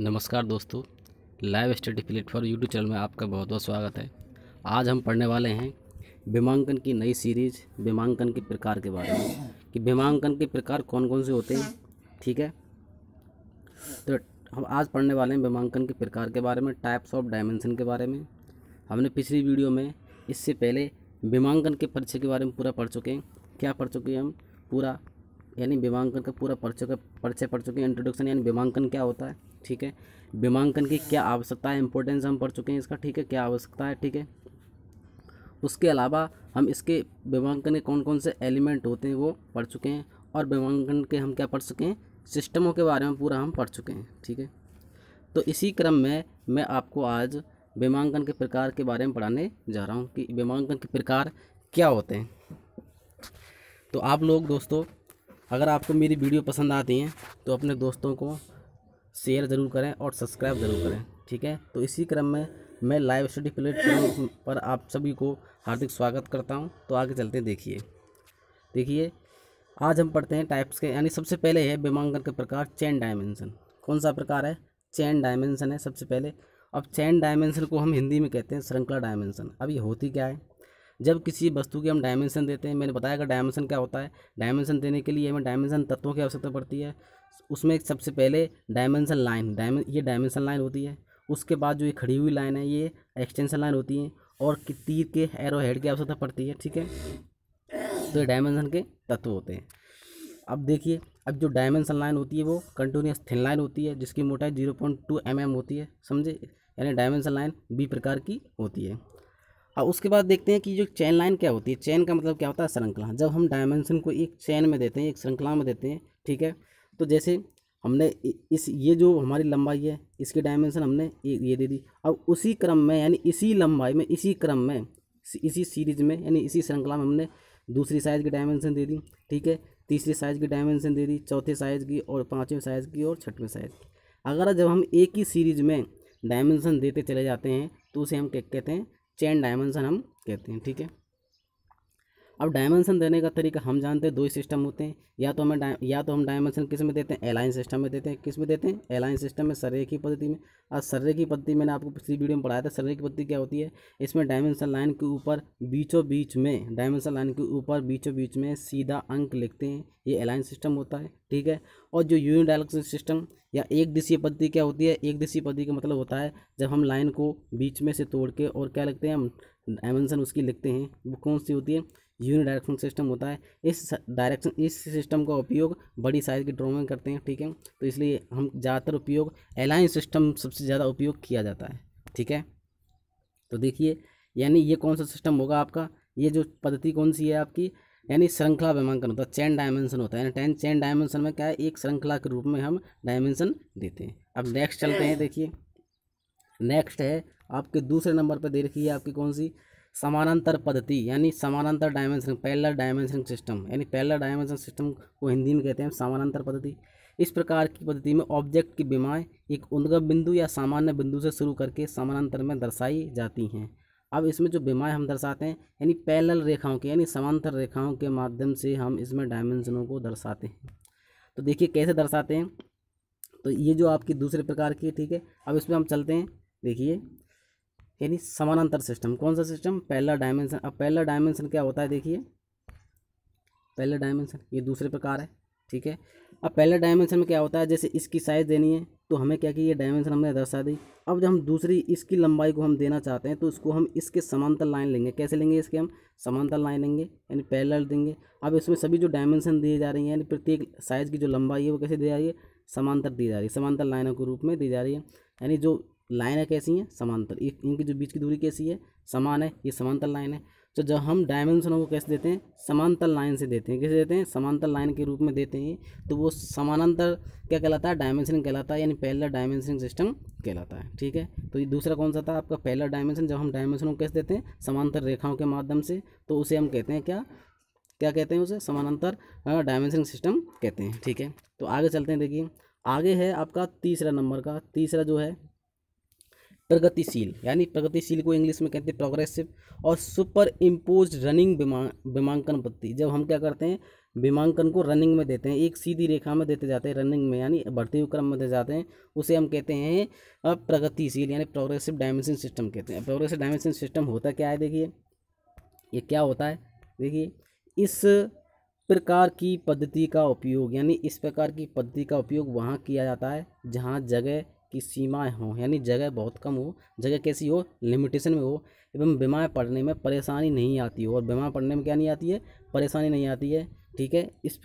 नमस्कार दोस्तों live study platform YouTube channel में आपका बहुत बहुत स्वागत है आज हम पढ़ने वाले हैं बीमांकन की नई सीरीज बीमांकन के प्रकार के बारे में कि बीमांकन के प्रकार कौन कौन से होते हैं ठीक है तो हम आज पढ़ने वाले हैं बीमांकन के प्रकार के बारे में टाइप्स ऑफ डायमेंशन के बारे में हमने पिछली वीडियो में इससे पहले बीमांकन के परिचय के बारे में पूरा पढ़ चुके हैं क्या पढ़ चुके हैं हम पूरा यानी बीमांकन का पूरा परिचय का परिचय पढ़ चुके हैं इंट्रोडक्शन यानी बीमांकन क्या होता है ठीक है विमांकन की क्या आवश्यकता है इंपॉर्टेंस हम पढ़ चुके हैं इसका ठीक है क्या आवश्यकता है ठीक है उसके अलावा हम इसके विमांकन के कौन कौन से एलिमेंट होते हैं वो पढ़ चुके हैं और विमांकन के हम क्या पढ़ चुके हैं सिस्टमों के बारे में पूरा हम पढ़ चुके हैं ठीक है तो इसी क्रम में मैं आपको आज विमांकन के प्रकार के बारे में पढ़ाने जा रहा हूँ कि विमांकन के प्रकार क्या होते हैं तो आप लोग दोस्तों अगर आपको मेरी वीडियो पसंद आती हैं तो अपने दोस्तों को शेयर ज़रूर करें और सब्सक्राइब ज़रूर करें ठीक है तो इसी क्रम में मैं लाइव स्टडी प्लेटफॉर्म पर आप सभी को हार्दिक स्वागत करता हूं तो आगे चलते हैं देखिए देखिए आज हम पढ़ते हैं टाइप्स के यानी सबसे पहले है विमांकन के प्रकार चैन डायमेंशन कौन सा प्रकार है चैन डायमेंशन है सबसे पहले अब चैन डायमेंशन को हम हिंदी में कहते हैं श्रृंखला डायमेंशन अब ये होती क्या है जब किसी वस्तु की हम डायमेंशन देते हैं मैंने बताया कि डायमेंशन क्या होता है डायमेंशन देने के लिए हमें डायमेंशन तत्वों की आवश्यकता पड़ती है उसमें सबसे पहले डायमेंसन लाइन डायमें ये डायमेंशन लाइन होती है उसके बाद जो ये खड़ी हुई लाइन है ये एक्सटेंशन लाइन होती है और तीर के एरो हेड की आवश्यकता पड़ती है ठीक है तो ये डायमेंशन के तत्व होते हैं अब देखिए अब जो डायमेंशन लाइन होती है वो कंटिन्यूस थिन लाइन होती है जिसकी मोटाई zero point two M M होती है समझे यानी डायमेंशन लाइन बी प्रकार की होती है अब उसके बाद देखते हैं कि जो चैन लाइन क्या होती है चैन का मतलब क्या होता है श्रृंखला जब हम डायमेंशन को एक चैन में देते हैं एक श्रृंखला में देते हैं ठीक है तो जैसे हमने इस ये जो हमारी लंबाई है इसकी डायमेंशन हमने ये दे दी अब उसी क्रम में यानी इसी लंबाई में इसी क्रम में इसी सीरीज में यानी इसी श्रृंखला में हमने दूसरी साइज़ की डायमेंशन दे दी ठीक है तीसरी साइज़ की डायमेंशन दे दी चौथे साइज़ की और पाँचवें साइज़ की और छठवें साइज़ की अगर जब हम एक ही सीरीज में डायमेंशन देते चले जाते हैं तो उसे हम क्या कहते हैं चैन डायमेंशन हम कहते हैं ठीक है अब डायमेंशन देने का तरीका हम जानते हैं दो ही सिस्टम होते हैं या तो हमें या तो हम डायमेंशन किस में देते हैं एलाइन सिस्टम में देते हैं किस में देते हैं एलाइन सिस्टम में सर्रे की पद्धति में और सर्रे की पद्धति मैंने आपको पिछली वीडियो में पढ़ाया था सर्रे की पद्धति क्या होती है इसमें डायमेंशन लाइन के ऊपर बीचों बीच में डायमेंशन लाइन के ऊपर बीचों बीच में सीधा अंक लिखते हैं ये एलाइन सिस्टम होता है ठीक है और जो यूनिडायरेक्शन सिस्टम या एक दिशीय पद्धति क्या होती है एक दिशीय पद्धति का मतलब होता है जब हम लाइन को बीच में से तोड़ के और क्या लिखते हैं हम डायमेंशन उसकी लिखते हैं वो कौन सी होती है यूनि डायरेक्शन सिस्टम होता है इस डायरेक्शन इस सिस्टम का उपयोग बड़ी साइज़ की ड्रोन में करते हैं ठीक है तो इसलिए हम ज़्यादातर उपयोग एलाइन सिस्टम सबसे ज़्यादा उपयोग किया जाता है ठीक है तो देखिए यानी ये कौन सा सिस्टम होगा आपका ये जो पद्धति कौन सी है आपकी यानी श्रृंखला पैमांकन होता है चैन डायमेंशन होता है यानी टेन चैन डायमेंशन में क्या है एक श्रृंखला के रूप में हम डायमेंशन देते हैं अब नेक्स्ट चलते हैं देखिए नेक्स्ट है आपके दूसरे नंबर पर दे रखी है आपकी कौन सी समानांतर पद्धति यानी समानांतर डायमेंशनिंग पहला डायमेंशनिंग सिस्टम यानी पहला डायमेंशन सिस्टम को हिंदी में कहते हैं समानांतर पद्धति इस प्रकार की पद्धति में ऑब्जेक्ट की बीमाएँ एक उद्गम बिंदु या सामान्य बिंदु से शुरू करके समानांतर में दर्शाई जाती हैं अब इसमें जो बीमाएँ हम दर्शाते हैं यानी पैरल रेखाओं के यानी समांतर रेखाओं के माध्यम से हम इसमें डायमेंशनों को दर्शाते हैं तो देखिए कैसे दर्शाते हैं तो ये जो आपकी दूसरे प्रकार की ठीक है अब इसमें हम चलते हैं देखिए यानी समानांतर सिस्टम कौन सा सिस्टम पहला डायमेंशन अब पहला डायमेंशन क्या होता है देखिए पहला डायमेंशन ये दूसरे प्रकार है ठीक है अब पहले डायमेंशन में क्या होता है जैसे इसकी साइज़ देनी है तो हमें क्या कि ये डायमेंशन हमने दर्शा दी अब जब हम दूसरी इसकी लंबाई को हम देना चाहते हैं तो इसको हम इसके समांतर लाइन लेंगे कैसे लेंगे इसके हम समांतर लाइन लेंगे यानी पैरेलल देंगे अब इसमें सभी जो डायमेंशन दिए जा रही हैं यानी प्रत्येक साइज़ की जो लंबाई है वो कैसे दी जा रही है समांतर दी जा रही है समांतर लाइनों के रूप में दी जा रही है यानी जो लाइनें कैसी हैं समांतर इनके जो बीच की दूरी कैसी है समान है ये समांतर लाइन है तो जब हम डायमेंशनों को कैसे देते हैं समांतर लाइन से देते हैं कैसे देते हैं समांतर लाइन के रूप में देते हैं तो वो समानांतर क्या कहलाता है डायमेंशनिंग कहलाता है यानी पहला डायमेंशनिंग सिस्टम कहलाता है ठीक है तो ये दूसरा कौन सा था आपका पहला डायमेंशन जब हम डायमेंशनों को कैसे देते हैं समांतर रेखाओं के माध्यम से तो उसे हम कहते हैं क्या क्या कहते हैं उसे समानांतर डायमेंशनिंग सिस्टम कहते हैं ठीक है तो आगे चलते हैं देखिए आगे है आपका तीसरा नंबर का तीसरा जो है प्रगतिशील यानी प्रगतिशील को इंग्लिश में कहते हैं प्रोग्रेसिव और सुपर इम्पोज रनिंग विमांकन पद्धति जब हम क्या करते हैं विमांकन को रनिंग में देते हैं एक सीधी रेखा में देते जाते हैं रनिंग में यानी बढ़ते हुए क्रम में देते जाते हैं उसे हम कहते हैं प्रगतिशील यानी प्रोग्रेसिव डायमेंशन सिस्टम कहते हैं प्रोग्रेसिव डायमेंशन सिस्टम होता क्या है देखिए ये क्या होता है देखिए इस प्रकार की पद्धति का उपयोग यानी इस प्रकार की पद्धति का उपयोग वहाँ किया जाता है जहाँ जगह की सीमाएं हों यानी जगह बहुत कम हो जगह कैसी हो लिमिटेशन में हो एवं बीमार पड़ने में परेशानी नहीं आती हो और बीमार पड़ने में क्या नहीं आती है परेशानी नहीं आती है ठीक है इस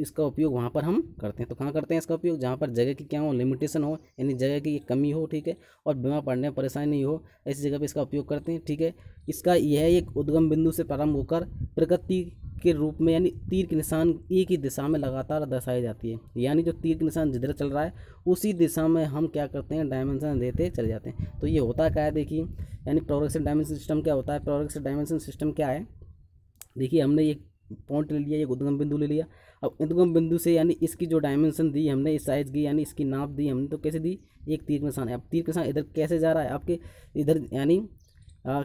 इसका उपयोग वहाँ पर हम करते हैं तो कहाँ करते हैं इसका उपयोग जहाँ पर जगह की क्या हो लिमिटेशन हो यानी जगह की कमी हो ठीक है और बीमा पड़ने में परेशानी नहीं हो ऐसी जगह पर इसका उपयोग करते हैं ठीक है इसका यह एक उद्गम बिंदु से प्रारंभ होकर प्रकृति के रूप में यानी तीर के निशान एक ही दिशा में लगातार दर्शाई जाती है यानी जो तीर के निशान जिधर चल रहा है उसी दिशा में हम क्या करते हैं डायमेंशन देते चले जाते हैं तो ये होता क्या है देखिए यानी प्रोडक्शन डायमेंशन सिस्टम क्या होता है प्रोडक्शन डायमेंशन सिस्टम क्या है देखिए हमने एक पॉइंट ले लिया एक उद्गम बिंदु ले लिया अब उद्गम बिंदु से यानी इसकी जो डायमेंशन दी हमने इस साइज़ की यानी इसकी नाप दी हमने तो कैसे दी एक तीर निशान है अब तीर निशान इधर कैसे जा रहा है आपके इधर यानी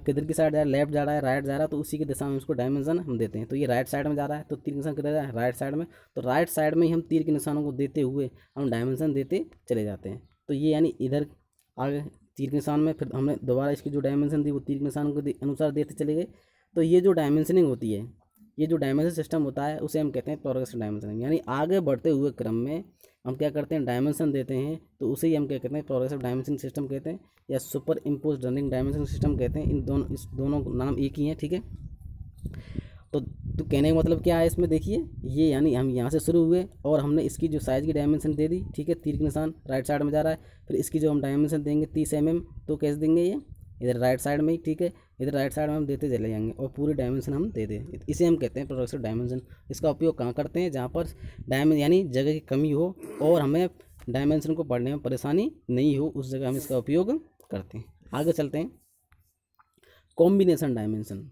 किधर की साइड जा रहा है लेफ्ट जा रहा है राइट जा रहा है तो उसी की दिशा में उसको डायमेंशन हम देते हैं तो ये राइट साइड में जा रहा है तो तीर निशान किधर जा रहा है राइट साइड में तो राइट साइड में ही हम तीर के निशानों को देते हुए हम डायमेंशन देते चले जाते हैं तो ये यानी इधर आगे तीर के निशान में फिर हमने दोबारा इसकी जो डायमेंशन दी वो तीर के निशान के अनुसार देते चले गए तो ये जो डायमेंशनिंग होती है ये जो डायमेंशन सिस्टम होता है उसे हम कहते हैं प्रोग्रेसिव डायमेंशन यानी आगे बढ़ते हुए क्रम में हम क्या करते हैं डायमेंशन देते हैं तो उसे ही हम क्या कहते हैं प्रोग्रेसिव डायमेंशन सिस्टम कहते हैं या superimpose running dimension system कहते हैं इन दोनों इस दोनों नाम एक ही हैं ठीक है तो तो कहने का मतलब क्या है इसमें देखिए ये यानी हम यहाँ से शुरू हुए और हमने इसकी जो साइज़ की डायमेंशन दे दी ठीक है तीर के निशान राइट साइड में जा रहा है फिर इसकी जो हम डायमेंशन देंगे तीस एम mm, तो कैसे देंगे ये इधर राइट साइड में ही ठीक है इधर राइट साइड में हम देते चले जाएंगे और पूरी डायमेंशन हम दे दें इसे हम कहते हैं प्रोडक्शन डायमेंशन इसका उपयोग कहाँ करते हैं जहाँ पर डायमें यानी जगह की कमी हो और हमें डायमेंशन को पढ़ने में परेशानी नहीं हो उस जगह हम इसका उपयोग करते हैं आगे चलते हैं कॉम्बिनेशन डायमेंशन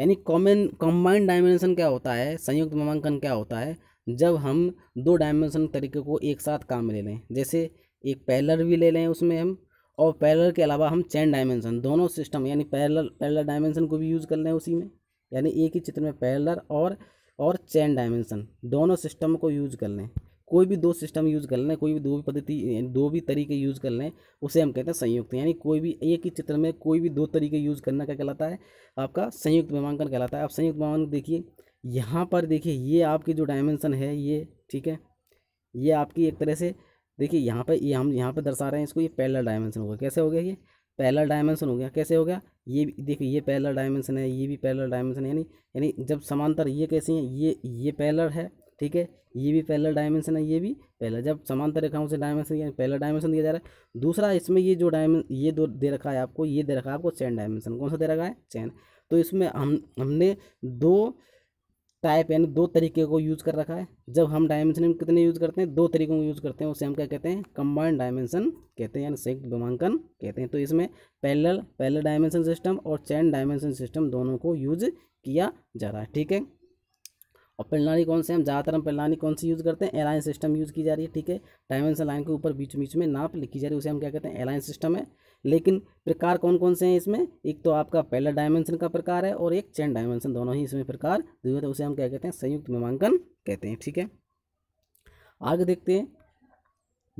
यानी कॉमन कॉम्बाइंड डायमेंशन क्या होता है संयुक्त मामांकन क्या होता है जब हम दो डायमेंशन तरीके को एक साथ काम ले लें जैसे एक पैलर भी ले लें उसमें हम और पैरेलल के अलावा हम चैन डायमेंशन दोनों सिस्टम यानी पैरेलल पैरेलल डायमेंशन को भी यूज़ कर लें उसी में यानी एक ही चित्र में पैरेलल और और चैन डायमेंशन दोनों सिस्टम को यूज़ कर लें कोई भी दो सिस्टम यूज़ कर लें कोई भी दो भी पद्धति दो भी तरीके यूज़ कर लें उसे हम कहते हैं संयुक्त यानी कोई भी एक ही चित्र में कोई भी दो तरीके यूज़ करना क्या कहलाता है आपका संयुक्त मीमांकन कहलाता है आप संयुक्त मीमांकन देखिए यहाँ पर देखिए ये आपकी जो डायमेंशन है ये ठीक है ये आपकी एक तरह से देखिए यहाँ पर ये हम यहाँ पर दर्शा रहे हैं इसको ये पैरेलल डायमेंशन होगा कैसे हो गया ये पैरेलल डायमेंशन हो गया कैसे हो गया ये देखिए ये पैरेलल डायमेंशन है ये भी पैरेलल डायमेंशन यानी यानी जब समांतर ये कैसी हैं ये ये पैरेलल है ठीक है ये भी पैरेलल डायमेंशन है ये भी पहला जब समांतर रेखाओं से डायमेंशन यानी पहला डायमेंशन दिया जा रहा है दूसरा इसमें ये जो डायमें ये दो दे रखा है आपको ये दे रखा है आपको चैन डायमेंशन कौन सा दे रखा है चैन तो इसमें हम हमने दो टाइप यानी दो तरीके को यूज़ कर रखा है जब हम डायमेंशनिंग कितने यूज़ करते हैं दो तरीकों को यूज़ करते हैं उसे हम क्या कहते हैं कंबाइंड डायमेंशन कहते हैं यानी संयुक्त विमांकन कहते हैं तो इसमें पैरेलल पैरेलल डायमेंशन सिस्टम और चैन डायमेंशन सिस्टम दोनों को यूज किया जा रहा है ठीक है और प्रणाली कौन से हम ज़्यादातर हम प्रणाली कौन सी यूज़ करते हैं एलाइन सिस्टम यूज़ की जा रही है ठीक है डायमेंशन लाइन के ऊपर बीच बीच में नाप लिखी जा रही है उसे हम क्या कहते हैं एलाइन सिस्टम है लेकिन प्रकार कौन कौन से हैं इसमें एक तो आपका पहला डायमेंशन का प्रकार है और एक चैन डायमेंशन दोनों ही इसमें प्रकार दिए होते हैं तो उसे हम क्या कहते हैं संयुक्त मीमांकन कहते हैं ठीक है आगे देखते हैं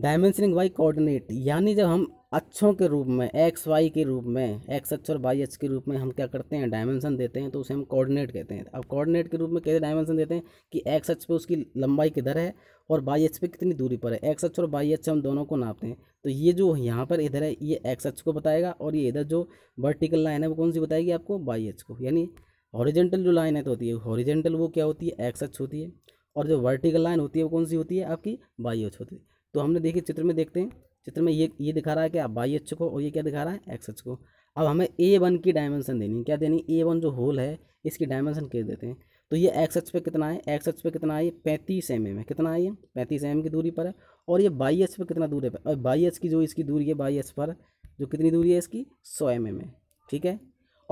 डायमेंशनिंग वाई कोऑर्डिनेट यानी जब हम अच्छों के रूप में एक्स वाई के रूप में एक्स अक्ष और वाई अक्ष के रूप में हम क्या करते हैं डायमेंशन देते हैं तो उसे हम कोऑर्डिनेट कहते हैं अब कोऑर्डिनेट के रूप में कैसे डायमेंशन देते हैं कि एक्स अक्ष पे उसकी लंबाई किधर है और वाई अक्ष पे कितनी दूरी पर है एक्स अक्ष और वाई अक्ष हम दोनों को नापते हैं तो ये जो यहाँ पर इधर है ये एक्स अक्ष को बताएगा और ये इधर जो वर्टिकल लाइन है वो कौन सी बताएगी आपको वाई अक्ष को यानी हॉरिजेंटल जो लाइन है तो होती है हॉरिजेंटल वो क्या होती है एक्स अक्ष होती है और जो वर्टिकल लाइन होती है वो कौन सी होती है आपकी वाई अक्ष होती है तो हमने देखिए चित्र में देखते हैं चित्र में ये ये दिखा रहा है क्या वाई एच को और ये क्या दिखा रहा है एक्स एच को अब हमें ए वन की डायमेंशन देनी क्या देनी ए वन जो होल है इसकी डायमेंशन कह देते हैं तो ये एक्स एच पे कितना है एक्स एच पे कितना है पैंतीस एम एम है कितना है ये पैंतीस एम की दूरी पर है और ये बाई एच पे कितना दूर है और बाई एच की जो इसकी दूरी है बाई एच पर जो कितनी दूरी है इसकी सौ एम एम है ठीक है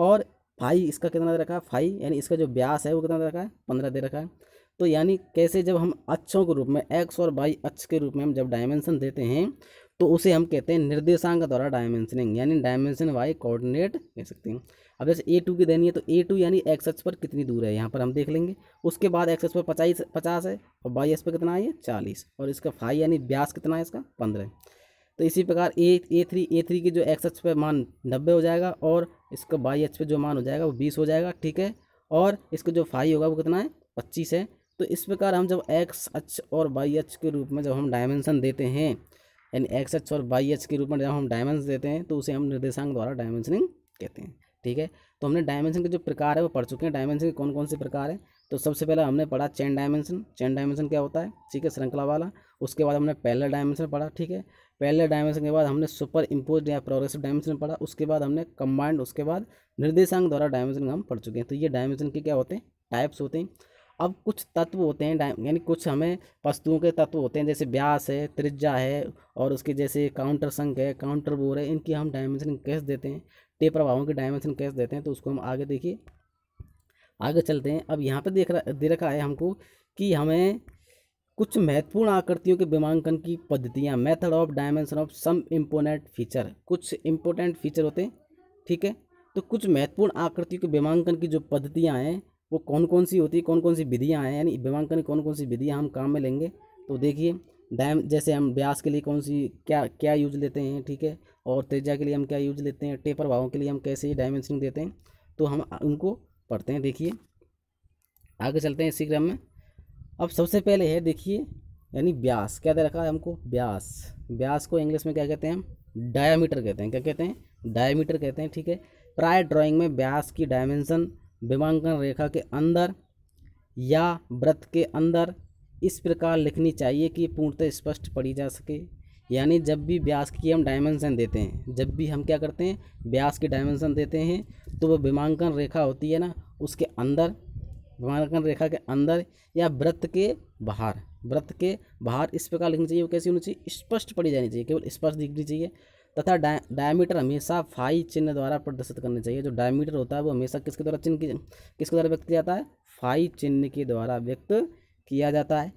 और फाई इसका कितना दे रखा है फाई यानी इसका जो ब्यास है वो कितना दे रखा है पंद्रह दे रखा है तो यानी कैसे जब हम अच्छों के रूप में एक्स और बाई अच्छ के रूप में हम जब डायमेंशन देते हैं तो उसे हम कहते हैं निर्देशांक द्वारा डायमेंशनिंग यानी डायमेंशन वाई कोऑर्डिनेट कह सकते हैं अब जैसे ए टू की देनी है तो ए टू यानी एक्स एक्स पर कितनी दूर है यहाँ पर हम देख लेंगे उसके बाद एक्स एक्स पर पचास पचास है और वाई एक्स पर कितना है चालीस और इसका फाई यानी ब्यास कितना है इसका पंद्रह तो इसी प्रकार ए ए थ्री ए थ्री की जो एक्स एक्स पर मान नब्बे हो जाएगा और इसका वाई एक्स पर जो मान हो जाएगा वो बीस हो जाएगा ठीक है और इसका जो फाई होगा वो कितना है पच्चीस है तो इस प्रकार हम जब एक्स एच और वाई एच के रूप में जब हम डायमेंशन देते हैं यानी एक्स एच और वाई एच के रूप में जब हम डायमेंस देते हैं तो उसे हम निर्देशांक द्वारा डायमेंशनिंग कहते हैं ठीक है तो हमने डायमेंशन के जो प्रकार है वो पढ़ चुके हैं डायमेंशन के कौन कौन से प्रकार है तो सबसे पहले हमने पढ़ा चैन डायमेंशन चैन डायमेंशन क्या होता है ठीक है श्रृंखला वाला उसके बाद हमने पहले डायमेंशन पढ़ा ठीक है पहले डायमेंशन के बाद हमने सुपर इम्पोज या प्रोग्रेसिव डायमेंशन पढ़ा उसके बाद हमने कम्बाइंड उसके बाद निर्देशांक द्वारा डायमेंशन हम पढ़ चुके हैं तो ये डायमेंशन के क्या होते हैं टाइप्स होते हैं अब कुछ तत्व होते हैं यानी कुछ हमें वस्तुओं के तत्व होते हैं जैसे ब्यास है त्रिज्या है और उसके जैसे काउंटर संख है काउंटर बोर है इनकी हम डायमेंशन कैसे देते हैं टे प्रभावों की डायमेंशन कैसे देते हैं तो उसको हम आगे देखिए आगे चलते हैं अब यहाँ पर देख रहा दे रखा है हमको कि हमें कुछ महत्वपूर्ण आकृतियों के विमांकन की पद्धतियाँ method of dimension of some important feature कुछ इम्पोर्टेंट फीचर होते हैं ठीक है तो कुछ महत्वपूर्ण आकृतियों के विमांकन की जो पद्धतियाँ हैं वो कौन कौन सी होती है कौन कौन सी विधियाँ हैं यानी विमांकन कौन कौन सी विधियाँ हम काम में लेंगे तो देखिए डैम जैसे हम ब्यास के लिए कौन सी क्या क्या यूज लेते हैं ठीक है और तेजा के लिए हम क्या यूज लेते हैं टेपर भावों के लिए हम कैसे डायमेंशन देते हैं तो हम उनको पढ़ते हैं देखिए आगे चलते हैं इसी क्रम में अब सबसे पहले है देखिए यानी ब्यास क्या दे रखा है हमको ब्यास ब्यास को इंग्लिश में क्या कहते हैं हम डायामीटर कहते हैं क्या कहते हैं डायामीटर कहते हैं ठीक है प्राय ड्राइंग में ब्यास की डायमेंशन विमांकन रेखा के अंदर या व्रत के अंदर इस प्रकार लिखनी चाहिए कि पूर्णतः स्पष्ट पढ़ी जा सके यानी जब भी व्यास की हम डायमेंशन देते हैं जब भी हम क्या करते हैं व्यास की डायमेंशन देते हैं तो वह विमांकन रेखा होती है ना उसके अंदर विमांकन रेखा के अंदर या व्रत के बाहर व्रत के बाहर इस प्रकार लिखनी चाहिए वो कैसी होनी चाहिए स्पष्ट पढ़ी जानी चाहिए केवल स्पष्ट दिखनी चाहिए तथा डाय डायमीटर हमेशा फाई चिन्ह द्वारा प्रदर्शित करना चाहिए जो डायमीटर होता है वो हमेशा किसके द्वारा चिन्ह किसके द्वारा व्यक्त किया जाता है फाई चिन्ह के द्वारा व्यक्त किया जाता है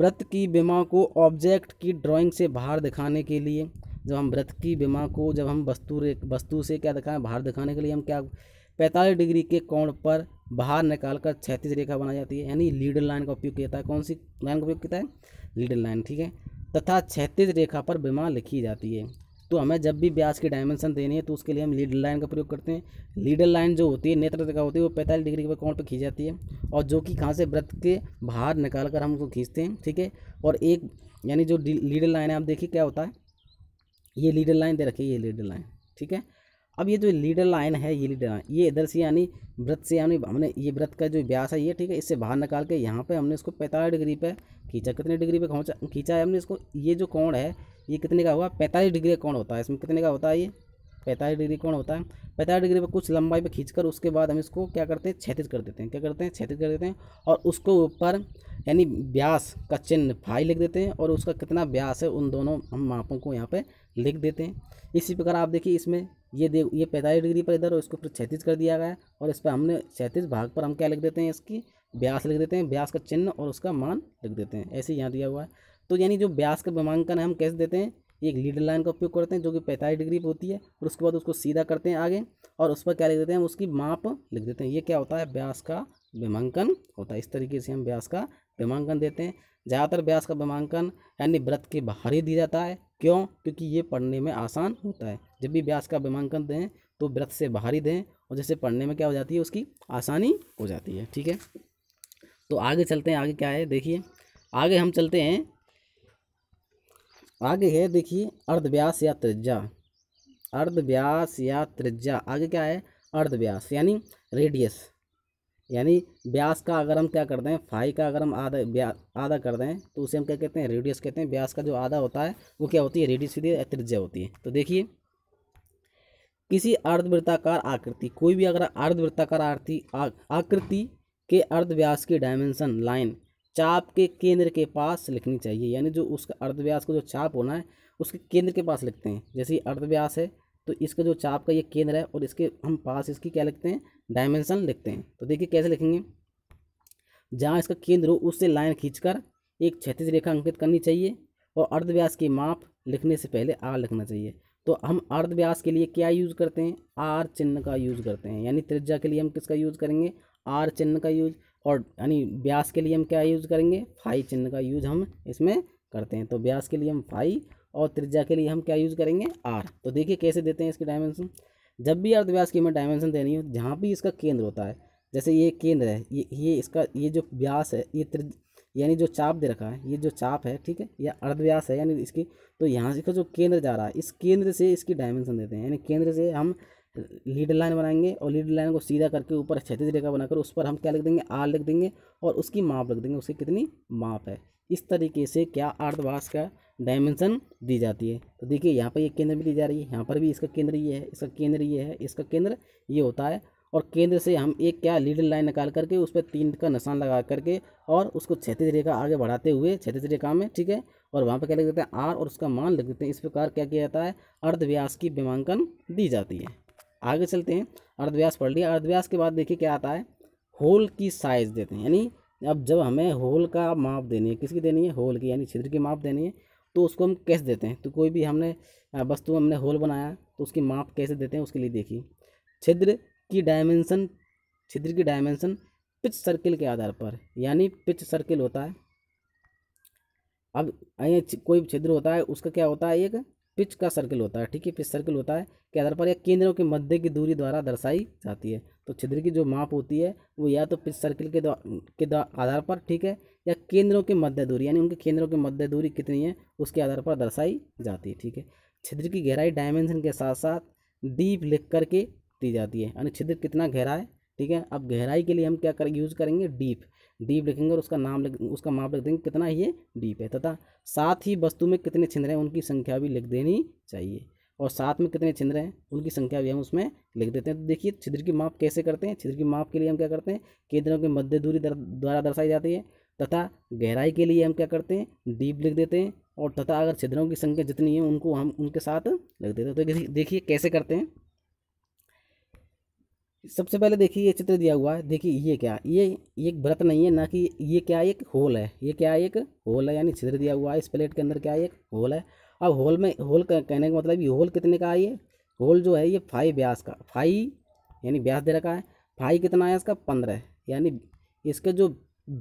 व्रत की बीमा को ऑब्जेक्ट की ड्राइंग से बाहर दिखाने के लिए जब हम व्रत की बीमा को जब हम वस्तु वस्तु से क्या दिखाएं बाहर दिखाने के लिए हम क्या पैंतालीस डिग्री के कोण पर बाहर निकाल कर क्षैतिज रेखा बनाई जाती है यानी लीडर लाइन का उपयोग किया जाता है कौन सी लाइन का उपयोग किया है लीडर लाइन ठीक है तथा क्षैतिज रेखा पर बीमा लिखी जाती है तो हमें जब भी ब्याज की डायमेंशन देनी है तो उसके लिए हम लीडर लाइन का प्रयोग करते हैं लीडर लाइन जो होती है नेत्र रेखा होती है वो पैंतालीस डिग्री के कोण पर खींच जाती है और जो कि कहाँ से व्रत के बाहर निकाल कर हम उसको खींचते हैं ठीक है और एक यानी जो लीडर लाइन है आप देखिए क्या होता है ये लीडर लाइन दे रखी ये लीडर लाइन ठीक है अब ये जो लीडर लाइन है ये लीडर लाइन ये इधर से यानी व्रत से यानी हमने ये व्रत का जो व्यास है ये ठीक है इससे बाहर निकाल के यहाँ पे हमने इसको पैंतालीस डिग्री पे खींचा कितने डिग्री पे खींचा है हमने इसको ये जो कोण है ये कितने का हुआ पैंतालीस डिग्री कौन होता है इसमें कितने का होता है ये पैंतालीस डिग्री कौन होता है पैंतालीस डिग्री पर कुछ लंबाई पर खींचकर उसके बाद हम इसको क्या करते हैं क्षतिज कर देते हैं क्या करते हैं क्षैतिज कर देते हैं और उसको ऊपर यानी व्यास का चिन्ह फाई लिख देते हैं और उसका कितना व्यास है उन दोनों हम मापों को यहाँ पर लिख देते हैं इसी प्रकार आप देखिए इसमें ये देख ये पैंतालीस डिग्री पर इधर और इसको फिर क्षैतिज कर दिया गया है और इस पर हमने छैतीस भाग पर हम क्या लिख देते हैं इसकी ब्यास लिख देते हैं ब्यास का चिन्ह और उसका मान लिख देते हैं ऐसे ही यहाँ दिया हुआ है तो यानी जो ब्यास का विमांकन है हम कैसे देते हैं एक लीडर लाइन का उपयोग करते हैं जो कि पैंतालीस डिग्री पर होती है और उसके बाद उसको सीधा करते हैं आगे और उस पर क्या लिख देते हैं हम उसकी माप लिख देते हैं ये क्या होता है ब्यास का विमांकन होता है इस तरीके से हम ब्यास का विमांकन देते हैं ज़्यादातर ब्यास का विमांकन यानी व्रत के बाहर ही दिया जाता है क्यों क्योंकि ये पढ़ने में आसान होता है जब भी ब्यास का विमांकन दें तो व्रत से बाहर ही दें और जैसे पढ़ने में क्या हो जाती है उसकी आसानी हो जाती है ठीक है तो आगे चलते हैं आगे क्या है देखिए आगे हम चलते हैं आगे है देखिए अर्धव्यास या त्रिज्या अर्धव्यास या त्रिज्या आगे क्या है अर्धव्यास यानी रेडियस यानी व्यास का अगर हम क्या कर दें फाई का अगर हम आधा आधा कर दें तो उसे हम क्या कहते हैं रेडियस कहते हैं व्यास का जो आधा होता है वो क्या होती है रेडियस होती है त्रिज्या होती है तो देखिए किसी अर्धवृत्ताकार आकृति कोई भी अगर अर्धवृत्ताकार आकृति आकृति के अर्धव्यास की डायमेंशन लाइन चाप के केंद्र के पास लिखनी चाहिए यानी जो उसका अर्धव्यास का जो चाप होना है उसके केंद्र के पास लिखते हैं जैसे अर्धव्यास है तो इसका जो चाप का ये केंद्र है और इसके हम पास इसकी क्या लिखते हैं डायमेंशन लिखते हैं तो देखिए कैसे लिखेंगे जहाँ इसका केंद्र हो उससे लाइन खींचकर एक क्षैतिज रेखा अंकित करनी चाहिए और अर्धव्यास की माप लिखने से पहले आर लिखना चाहिए तो हम अर्धव्यास के लिए क्या यूज़ करते हैं आर चिन्ह का यूज़ करते हैं यानी त्रिज्या के लिए हम किसका यूज़ करेंगे आर चिन्ह का यूज और यानी ब्यास के लिए हम क्या यूज़ करेंगे फाई चिन्ह का यूज़ हम इसमें करते हैं तो ब्यास के लिए हम फाई और त्रिज्या के लिए हम क्या यूज़ करेंगे आर तो देखिए कैसे देते हैं इसके डायमेंशन जब भी अर्धव्यास की हमें डायमेंशन देनी हो जहाँ भी इसका केंद्र होता है जैसे ये केंद्र है ये ये इसका ये जो व्यास है ये त्रिज यानी जो चाप दे रखा है ये जो चाप है ठीक है या अर्धव्यास है यानी इसकी तो यहाँ से जो केंद्र जा रहा है इस केंद्र से इसकी डायमेंशन देते हैं यानी केंद्र से हम लीड लाइन बनाएंगे और लीड लाइन को सीधा करके ऊपर क्षैतिज रेखा बनाकर उस पर हम क्या लिख देंगे आर लिख देंगे और उसकी माप लिख देंगे उसकी कितनी माप है इस तरीके से क्या अर्धवास का डायमेंशन दी जाती है तो देखिए यहाँ पर ये केंद्र भी दी जा रही है यहाँ पर भी इसका केंद्र ये है इसका केंद्र ये है इसका केंद्र ये होता है और केंद्र से हम एक क्या लीड लाइन निकाल करके उस पर तीन का निशान लगा करके और उसको क्षैतिज रेखा आगे बढ़ाते हुए क्षैतिज रेखा में ठीक है और वहाँ पर क्या लिख देते हैं आर और उसका मान लिख देते हैं इस प्रकार क्या किया जाता है अर्धव्यास की विमांकन दी जाती है आगे चलते हैं अर्धव्यास पढ़ लिया अर्धव्यास के बाद देखिए क्या आता है होल की साइज़ देते हैं यानी अब जब हमें होल का माप देनी है किसकी देनी है होल की यानी छिद्र की माप देनी है तो उसको हम कैसे देते हैं तो कोई भी हमने वस्तु हमने होल बनाया तो उसकी माप कैसे देते हैं उसके लिए देखिए छिद्र की डायमेंसन छिद्र की डायमेंसन पिच सर्किल के आधार पर यानी पिच सर्किल होता है अब कोई छिद्र होता है उसका क्या होता है एक पिच का सर्किल होता है ठीक है पिच सर्किल होता है के आधार पर या केंद्रों के मध्य की दूरी द्वारा दर्शाई जाती है तो छिद्र की जो माप होती है वो या तो पिच सर्किल के के आधार पर ठीक है या केंद्रों के मध्य दूरी यानी उनके केंद्रों के मध्य दूरी कितनी है उसके आधार पर दर्शाई जाती है ठीक है छिद्र की गहराई डायमेंशन के साथ साथ डीप लिख करके दी जाती है यानी छिद्र कितना गहरा है ठीक है अब गहराई के लिए हम क्या कर यूज़ करेंगे डीप डीप लिखेंगे और उसका नाम लिख उसका माप लिख देंगे कितना ये डीप है तथा साथ ही वस्तु में कितने छिंद्र हैं उनकी संख्या भी लिख देनी चाहिए और साथ में कितने छिंद्र हैं उनकी संख्या भी हम उसमें लिख देते हैं तो देखिए छिद्र की माप कैसे करते हैं छिद्र की माप के लिए हम क्या करते हैं केंद्रों के मध्य दूरी द्वारा दर्शाई जाती है तथा गहराई के लिए हम क्या करते हैं डीप लिख देते हैं और तथा अगर छिद्रों की संख्या जितनी है उनको हम उनके साथ लिख देते हैं तो देखिए कैसे करते हैं सबसे पहले देखिए ये चित्र दिया हुआ है देखिए ये क्या ये ये एक व्रत नहीं है ना कि ये क्या एक होल है ये क्या एक होल है यानी चित्र दिया हुआ है इस प्लेट के अंदर क्या एक होल है अब होल में होल कहने का मतलब ये होल कितने का है ये होल जो है ये फाई ब्यास का फाई यानी ब्यास दे रखा है फाई कितना है इसका पंद्रह यानी इसका जो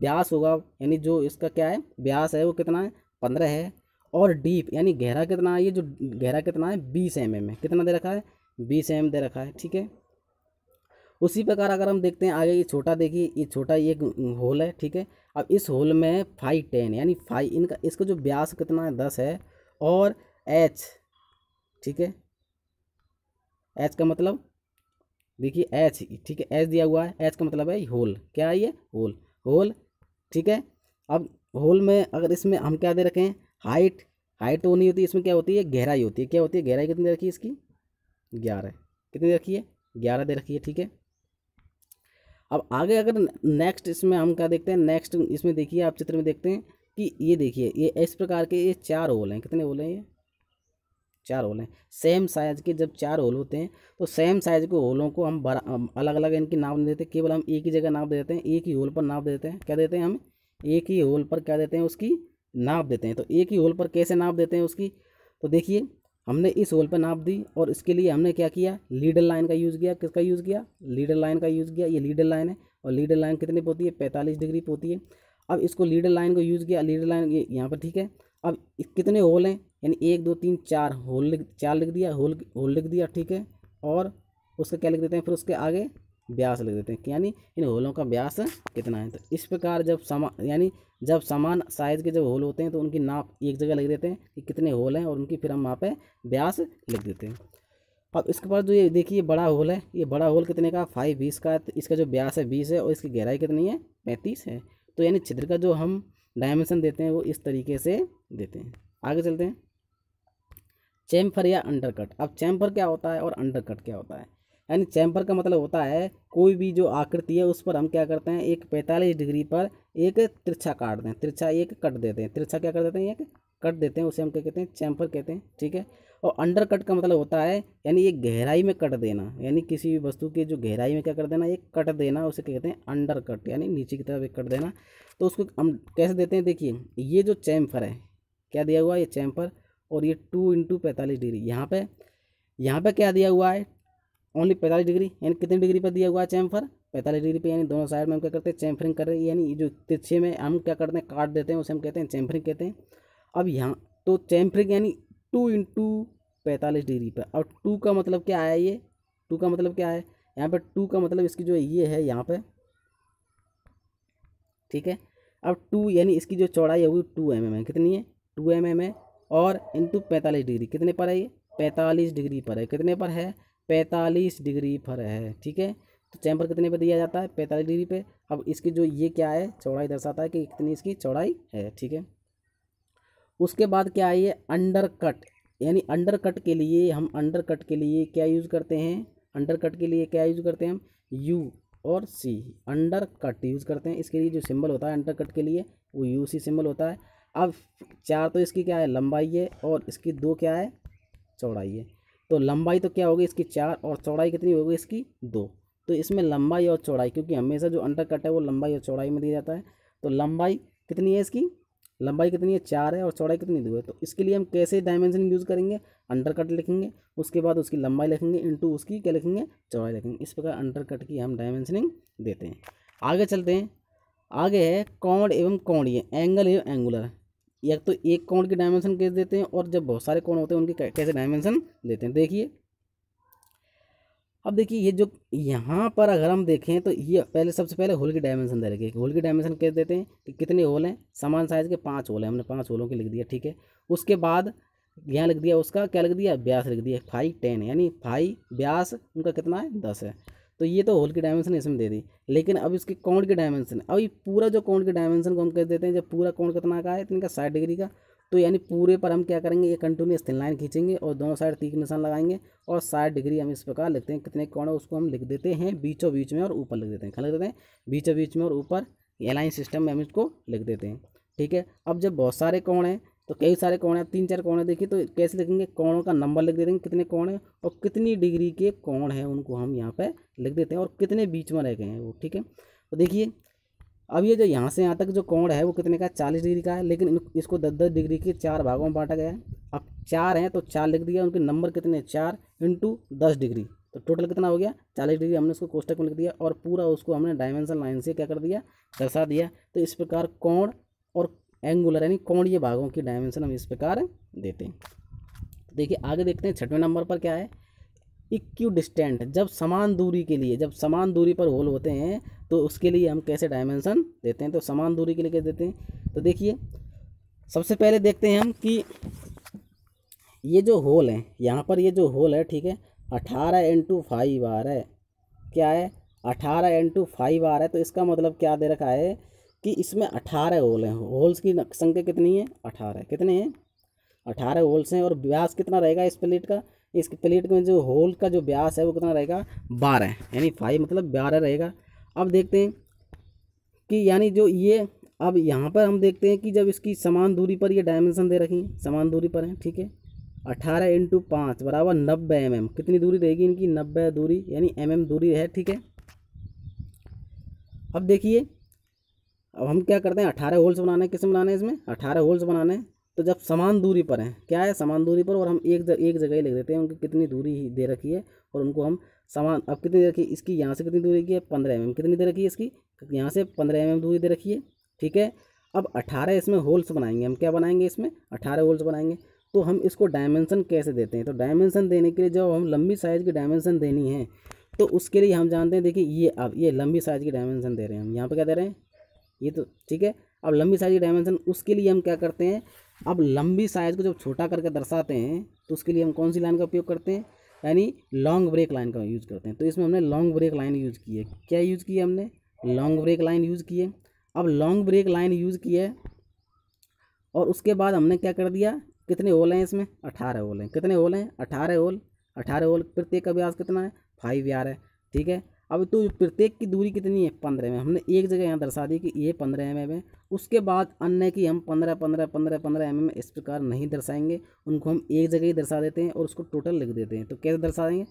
ब्यास होगा यानी जो इसका क्या है ब्यास है वो कितना है पंद्रह है और डीप यानी गहरा कितना है ये जो गहरा कितना है बीस एम एम है कितना दे रखा है बीस एम दे रखा है ठीक है उसी प्रकार अगर हम देखते हैं आगे ये छोटा देखिए ये छोटा ये होल है ठीक है अब इस होल में फाइव टेन यानी फाइव इनका इसका जो ब्यास कितना है दस है और एच ठीक है एच का मतलब देखिए एच ठीक है एच दिया हुआ है एच का मतलब है होल क्या है ये होल होल ठीक है अब होल में अगर इसमें हम क्या दे रखें हाइट हाइट वो तो नहीं होती इसमें क्या होती है गहराई होती है क्या होती है गहराई कितनी दे रखी है इसकी ग्यारह कितनी दे रखी है ग्यारह दे रखी है ठीक है अब आगे अगर नेक्स्ट इसमें हम क्या देखते हैं नेक्स्ट इसमें देखिए आप चित्र में देखते हैं कि ये देखिए ये इस प्रकार के ये चार होल हैं कितने होल हैं ये चार होल हैं सेम साइज़ के जब चार होल होते हैं तो सेम साइज़ के होलों को हम बड़ा अलग अलग इनके नाम देते हैं केवल हम एक ही जगह नाप देते हैं एक ही होल पर नाप देते हैं क्या देते हैं हम एक ही होल पर क्या देते हैं उसकी नाप देते हैं तो एक ही होल पर कैसे नाप देते हैं उसकी तो देखिए हमने इस होल पर नाप दी और इसके लिए हमने क्या किया लीडर लाइन का यूज़ किया किसका यूज़ किया लीडर लाइन का यूज़ किया ये लीडर लाइन है और लीडर लाइन कितने पर होती है पैंतालीस डिग्री पर होती है अब इसको लीडर लाइन को यूज़ किया लीडर लाइन ये यहाँ पर ठीक है अब कितने होल हैं यानी एक दो तीन चार होल लिख चार लिख दिया होल होल लिख दिया ठीक है और उसका क्या लिख देते हैं फिर उसके आगे व्यास लिख देते हैं यानी इन होलों का व्यास कितना है तो इस प्रकार जब समान यानी जब समान साइज के जब होल होते हैं तो उनकी नाप एक जगह लिख देते हैं कि कितने होल हैं और उनकी फिर हम वहाँ पर व्यास लिख देते हैं अब इसके बाद जो ये देखिए बड़ा होल है ये बड़ा होल कितने का फाइव बीस का तो इसका जो ब्यास है बीस है और इसकी गहराई कितनी है पैंतीस है तो यानी छिद्र का जो हम डायमेंशन देते हैं वो इस तरीके से देते हैं आगे चलते हैं चैम्फर या अंडरकट अब चैम्फर क्या होता है और अंडरकट क्या होता है यानी चैम्बर का मतलब होता है कोई भी जो आकृति है उस पर हम क्या करते हैं एक पैंतालीस डिग्री पर एक तिरछा काट दें तिरछा एक कट देते हैं तिरछा क्या कर देते हैं एक कट देते हैं उसे हम क्या कहते हैं चैम्पर कहते हैं ठीक है और अंडर कट का मतलब होता है यानी ये गहराई में कट देना यानी किसी भी वस्तु के जो गहराई में क्या कर देना ये कट देना उसे कहते हैं अंडर कट यानी नीचे की तरफ एक कट देना तो उसको हम कैसे देते हैं देखिए ये जो चैम्फर है क्या दिया हुआ है ये चैम्फर और ये टू इंटू पैंतालीस डिग्री यहाँ पर यहाँ पर क्या दिया हुआ है ओनली पैंतालीस डिग्री यानी कितनी डिग्री पर दिया हुआ है चैम्फर पैंतालीस डिग्री पे यानी दोनों साइड में हम क्या करते हैं चैम्फरिंग कर रहे हैं यानी जो तिरछे में हम क्या करते हैं काट देते हैं उसे हम कहते हैं चैम्फरिंग कहते हैं अब यहाँ तो चैम्फरिंग यानी टू इंटू पैंतालीस डिग्री पर और टू का मतलब क्या आया ये टू का मतलब क्या है यहाँ पर टू का मतलब इसकी जो ये है यहाँ पर ठीक है अब टू यानी इसकी जो चौड़ाई है वो टू एम एम है कितनी है टू एम एम है और इंटू पैंतालीस डिग्री कितने पर है ये पैंतालीस डिग्री पर है कितने पर है पैंतालीस डिग्री पर है ठीक है तो चैम्बर कितने पर दिया जाता है पैंतालीस डिग्री पे अब इसकी जो ये क्या है चौड़ाई दर्शाता है कि कितनी इसकी चौड़ाई है ठीक है उसके बाद क्या है अंडर कट यानी अंडर कट के लिए हम अंडर कट के लिए क्या यूज़ करते हैं अंडर कट के लिए क्या यूज़ करते हैं हम यू और सी अंडर कट यूज़ करते हैं इसके लिए जो सिंबल होता है अंडर कट के लिए वो यू सी सिंबल होता है अब चार तो इसकी क्या है लंबाई है और इसकी दो क्या है चौड़ाई है तो लंबाई तो क्या होगी इसकी चार और चौड़ाई कितनी होगी इसकी दो तो इसमें लंबाई और चौड़ाई क्योंकि हमेशा जो अंडर कट है वो लंबाई और चौड़ाई में दिया जाता है तो लंबाई कितनी है इसकी लंबाई कितनी है चार है और चौड़ाई कितनी दो है तो इसके लिए हम कैसे डायमेंशन यूज़ करेंगे अंडर कट लिखेंगे उसके बाद उसकी लंबाई लिखेंगे इंटू उसकी क्या लिखेंगे चौड़ाई लिखेंगे इस प्रकार अंडर कट की हम डायमेंशनिंग देते हैं आगे चलते हैं आगे है कौड़ एवं कौड़ी एंगल एवं एंगुलर या तो एक कोण की डायमेंशन कैसे देते हैं और जब बहुत सारे कोण होते हैं उनके कैसे डायमेंशन देते हैं देखिए अब देखिए ये जो यहाँ पर अगर हम देखें तो ये पहले सबसे पहले होल की डायमेंशन दे है होल की डायमेंशन कैसे देते हैं कि कितने होल हैं समान साइज़ के पाँच होल हैं हमने पाँच होलों के लिख दिया ठीक है उसके बाद यहाँ लिख दिया उसका क्या लिख दिया ब्यास लिख दिया फाइव टेन यानी फाइव ब्यास उनका कितना है दस है तो ये तो होल की डायमेंशन इसमें दे दी लेकिन अब इसके कौन की डायमेंशन अब ये पूरा जो कौन की डायमेंशन को हम कह देते हैं जब पूरा कौन कितना का है इनका का साठ डिग्री का तो यानी पूरे पर हम क्या करेंगे ये कंटिन्यूस थिन लाइन खींचेंगे और दोनों साइड तीख निशान लगाएंगे और साठ डिग्री हम इस प्रकार लिखते हैं कितने कौन है उसको हम लिख देते हैं बीचों बीच में और ऊपर लिख देते हैं क्या लिख देते हैं बीचों बीच में और ऊपर एलाइन सिस्टम में हम इसको लिख देते हैं ठीक है अब जब बहुत सारे कौन हैं तो कई सारे कोण है तीन चार कोण है देखिए तो कैसे लिखेंगे कोणों का नंबर लिख देते हैं कितने कोण है और कितनी डिग्री के कोण हैं उनको हम यहाँ पे लिख देते हैं और कितने बीच में रह गए हैं वो ठीक है तो देखिए अब ये जो यहाँ से यहाँ तक जो कोण है वो कितने का चालीस डिग्री का है लेकिन इसको दस दस डिग्री के चार भागों में बांटा गया है अब चार हैं तो चार लिख दिया उनके नंबर कितने चार इंटू दस डिग्री तो टोटल कितना हो गया चालीस डिग्री हमने उसको कोष्टक में लिख दिया और पूरा उसको हमने डायमेंशन लाइन से क्या कर दिया दर्शा दिया तो इस प्रकार कोण और एंगुलर यानी कोणीय भागों की डायमेंशन हम इस प्रकार देते हैं तो देखिए आगे देखते हैं छठवें नंबर पर क्या है इक्व डिस्टेंट जब समान दूरी के लिए जब समान दूरी पर होल होते हैं तो उसके लिए हम कैसे डायमेंशन देते हैं तो समान दूरी के लिए कैसे देते हैं तो देखिए सबसे पहले देखते हैं हम कि ये जो होल है यहाँ पर ये जो होल है ठीक है अठारह इंटू फाइव आ रहा है क्या है अठारह इंटू फाइव आ रहा है तो इसका मतलब क्या दे रखा है कि इसमें अठारह होल हैं होल्स की संख्या कितनी है अठारह कितने हैं अठारह होल्स हैं और ब्यास कितना रहेगा इस प्लेट का इस प्लेट में जो होल का जो ब्यास है वो कितना रहेगा बारह यानी फाइव मतलब बारह रहेगा अब देखते हैं कि यानी जो ये अब यहाँ पर हम देखते हैं कि जब इसकी समान दूरी पर ये डायमेंशन दे रखी है समान दूरी पर है ठीक है अठारह इंटू पाँच बराबर नब्बे एम mm। एम कितनी दूरी रहेगी इनकी नब्बे दूरी यानी एम mm एम दूरी है ठीक है अब देखिए अब हम क्या करते हैं अठारह होल्स बनाने किसे किसमें बनाने हैं इसमें अठारह होल्स बनाने हैं तो जब समान दूरी पर हैं क्या है समान दूरी पर और हम एक जग, एक जगह ही लिख देते हैं उनकी कितनी दूरी ही दे रखी है और उनको हम समान अब कितनी दे रखी इसकी यहाँ से कितनी दूरी की है पंद्रह एम mm कितनी दे रखी है इसकी यहाँ से पंद्रह एम mm दूरी दे रखी है ठीक है अब अठारह इसमें होल्स बनाएंगे हम क्या बनाएंगे इसमें अठारह होल्स बनाएंगे तो हम इसको डायमेंसन कैसे देते हैं तो डायमेंसन देने के लिए जब हम लंबी साइज़ की डायमेंसन देनी है तो उसके लिए हम जानते हैं देखिए ये अब ये लंबी साइज़ की डायमेंसन दे रहे हैं हम यहाँ पर क्या दे रहे हैं ये तो ठीक है अब लंबी साइज की डायमेंशन उसके लिए हम क्या करते हैं अब लंबी साइज को जब छोटा करके दर्शाते हैं तो उसके लिए हम कौन सी लाइन का उपयोग करते हैं यानी लॉन्ग ब्रेक लाइन का यूज़ करते हैं तो इसमें हमने लॉन्ग ब्रेक लाइन यूज़ की है क्या यूज़ किया हमने लॉन्ग ब्रेक लाइन यूज़ किए अब लॉन्ग ब्रेक लाइन यूज़ की है और उसके बाद हमने क्या कर दिया कितने होल हैं इसमें अठारह होल हैं कितने होल हैं अठारह होल अठारह होल प्रत्येक अभ्यास कितना है फाइव यार है ठीक है अब तो प्रत्येक की दूरी कितनी है पंद्रह में हमने एक जगह यहाँ दर्शा दी कि ये पंद्रह एम है उसके बाद अन्य की हम पंद्रह पंद्रह पंद्रह पंद्रह एम इस प्रकार नहीं दर्शाएंगे उनको हम एक जगह ही दर्शा देते हैं और उसको टोटल लिख देते हैं तो कैसे दर्शाएंगे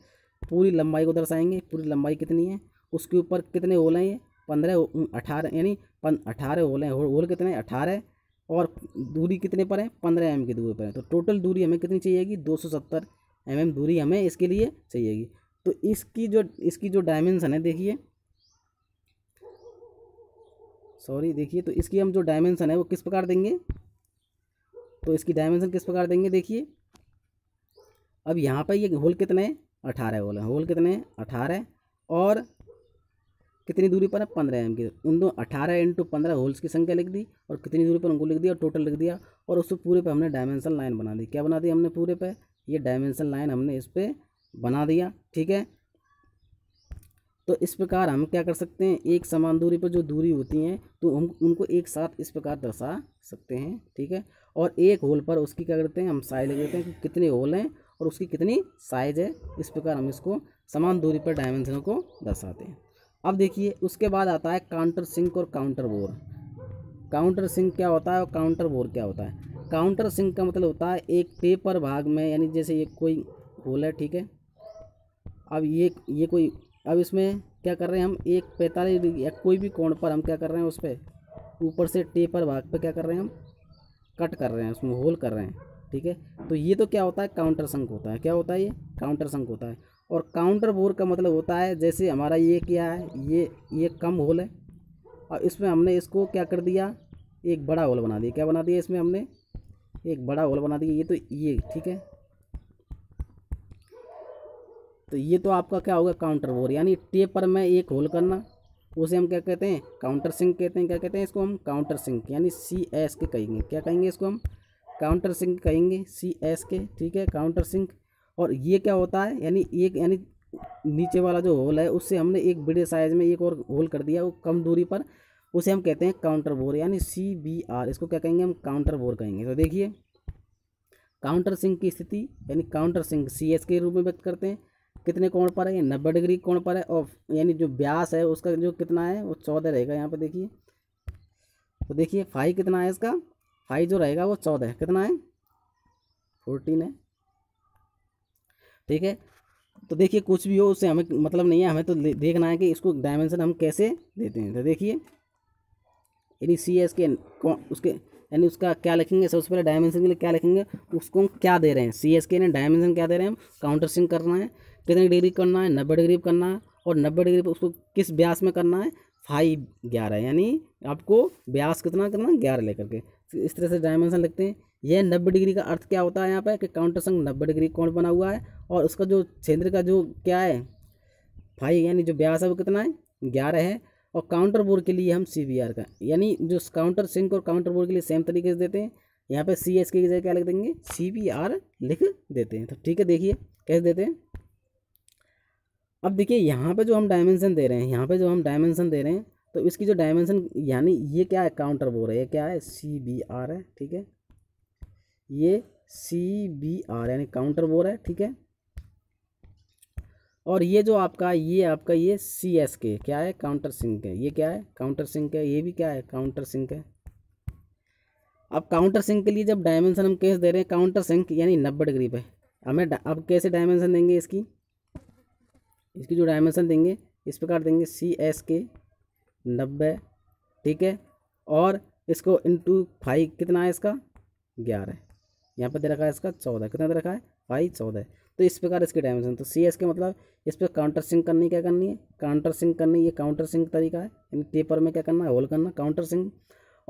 पूरी लंबाई को दर्शाएंगे पूरी लंबाई कितनी है उसके ऊपर कितने होल हैं ये पंद्रह अठारह यानी अठारह होल हैं होल कितने अठारह और दूरी कितने पर है पंद्रह एम की दूरी पर है तो टोटल दूरी हमें कितनी चाहिएगी दो सौ सत्तर एम एम दूरी हमें इसके लिए चाहिएगी तो इसकी जो इसकी जो डायमेंसन है देखिए सॉरी देखिए तो इसकी हम जो डायमेंसन है वो किस प्रकार देंगे तो इसकी डायमेंसन किस प्रकार देंगे देखिए अब यहाँ पर ये होल कितने हैं अठारह होल है होल कितने हैं अठारह और कितनी दूरी पर है पंद्रह एम की उन दो अठारह इंटू पंद्रह होल्स की संख्या लिख दी और कितनी दूरी पर उनको लिख दिया और टोटल लिख दिया और उससे पूरे पे हमने डायमेंसन लाइन बना दी क्या बना दी हमने पूरे पे ये डायमेंशन लाइन हमने इस पर बना दिया ठीक है तो इस प्रकार हम क्या कर सकते हैं एक समान दूरी पर जो दूरी होती हैं तो हम उनको एक साथ इस प्रकार दर्शा सकते हैं ठीक है और एक होल पर उसकी क्या करते हैं हम साइज लिख देते हैं कि कितने होल हैं और उसकी कितनी साइज है इस प्रकार हम इसको समान दूरी पर डायमेंशनों को दर्शाते हैं अब देखिए उसके बाद आता है काउंटर सिंक और काउंटर बोर काउंटर सिंक क्या होता है और काउंटर बोर क्या होता है काउंटर सिंक का मतलब होता है एक पेपर भाग में यानी जैसे ये कोई होल है ठीक है अब ये ये कोई अब इसमें क्या कर रहे हैं हम एक पैंतालीस डिग्री या कोई भी कोण पर हम क्या कर रहे हैं उस पर ऊपर से टेपर भाग पर क्या कर रहे हैं हम कट कर रहे हैं उसमें होल कर रहे हैं ठीक है तो ये तो क्या होता है काउंटर संक होता है क्या होता है ये काउंटर संक होता है और काउंटर बोर का मतलब होता है जैसे हमारा ये क्या है ये ये कम होल है और इसमें हमने इसको क्या कर दिया एक बड़ा होल बना दिया क्या बना दिया इसमें हमने एक बड़ा होल बना दिया ये तो ये ठीक है तो ये तो आपका क्या होगा काउंटर बोर यानी टेपर में एक होल करना उसे हम क्या कहते हैं काउंटर सिंक कहते हैं क्या कहते हैं इसको हम काउंटर सिंक यानी सी एस के कहेंगे क्या कहेंगे इसको हम काउंटर सिंक कहेंगे सी एस के ठीक है काउंटर सिंक और ये क्या होता है यानी एक यानी नीचे वाला जो होल है उससे हमने एक बड़े साइज़ में एक और होल कर दिया वो कम दूरी पर उसे हम कहते हैं काउंटर बोर यानी सी बी आर इसको क्या कहेंगे हम काउंटर बोर कहेंगे तो देखिए काउंटर सिंक की स्थिति यानी काउंटर सिंक सी एस के रूप में व्यक्त करते हैं कितने कोण पर है नब्बे डिग्री कोण पर है और यानी जो ब्यास है उसका जो कितना है वो चौदह रहेगा यहाँ पर देखिए तो देखिए फाई कितना है इसका फाई जो रहेगा वो चौदह कितना है फोर्टीन है ठीक है तो देखिए कुछ भी हो उससे हमें मतलब नहीं है हमें तो देखना है कि इसको डायमेंशन हम कैसे देते हैं तो देखिए यानी सी एस के उसके यानी उसका क्या लिखेंगे सबसे पहले डायमेंशन के लिए क्या लिखेंगे उसको हम क्या दे रहे हैं सी एस के यानी डायमेंशन क्या दे रहे हैं हम काउंटर सिंक करना है कितनी डिग्री करना है नब्बे डिग्री करना है और नब्बे डिग्री पर उसको किस ब्यास में करना है फाइव ग्यारह यानी आपको ब्यास कितना करना है ग्यारह लेकर के इस तरह से डायमेंशन लिखते हैं यह नब्बे डिग्री का अर्थ क्या होता है यहाँ पर कि काउंटर संग नब्बे डिग्री कौन बना हुआ है और उसका जो क्षेत्र का जो क्या है फाइव यानी जो ब्यास है वो कितना है ग्यारह है और काउंटर बोर के लिए हम सी का यानी जो काउंटर सिंक और काउंटर बोर के लिए सेम तरीके से देते हैं यहाँ पर सी एस के जगह क्या लिख देंगे सी लिख देते हैं तो ठीक है देखिए कैसे देते हैं अब देखिए यहाँ पे जो हम डायमेंशन दे रहे हैं यहाँ पे जो हम डायमेंसन दे रहे हैं तो इसकी जो डायमेंशन यानी ये क्या है काउंटर बोल रहे हैं क्या है सी बी आर है ठीक है ये सी बी आर यानी काउंटर बोर है ठीक है और ये जो आपका ये आपका ये सी एस के क्या है काउंटर सिंक है ये क्या है काउंटर सिंक है ये भी क्या है काउंटर सिंक है अब काउंटर सिंक के लिए जब डायमेंशन हम केस दे रहे हैं काउंटर सिंक यानी नब्बे डिग्री पे हमें अब कैसे डायमेंशन देंगे इसकी इसकी जो डायमेंसन देंगे इस प्रकार देंगे सी एस के नब्बे ठीक है और इसको इंटू फाइव कितना है इसका ग्यारह यहाँ पर दे रखा है इसका चौदह कितना दे रखा है फाइव चौदह तो इस प्रकार इसकी डायमेंशन तो सी एस के मतलब इस पर काउंटर सिंक करनी क्या करनी है काउंटर सिंक करनी ये काउंटर सिंक तरीका है इन पेपर में क्या करना है होल करना काउंटर सिंक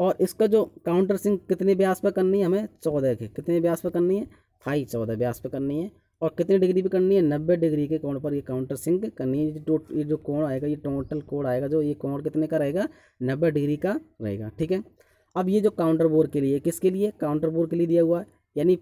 और इसका जो काउंटर सिंक कितने ब्यास पर करनी है हमें चौदह के कितने ब्यास पर करनी है फाइव चौदह ब्यास पर करनी है और कितनी डिग्री पे करनी है नब्बे डिग्री के कोण पर ये काउंटर सिंक करनी है जो ये जो कोण आएगा ये टोटल कोण आएगा जो ये कोण कितने का रहेगा नब्बे डिग्री का रहेगा ठीक है अब ये जो काउंटर बोर के लिए किसके लिए काउंटर बोर के लिए दिया हुआ है यानी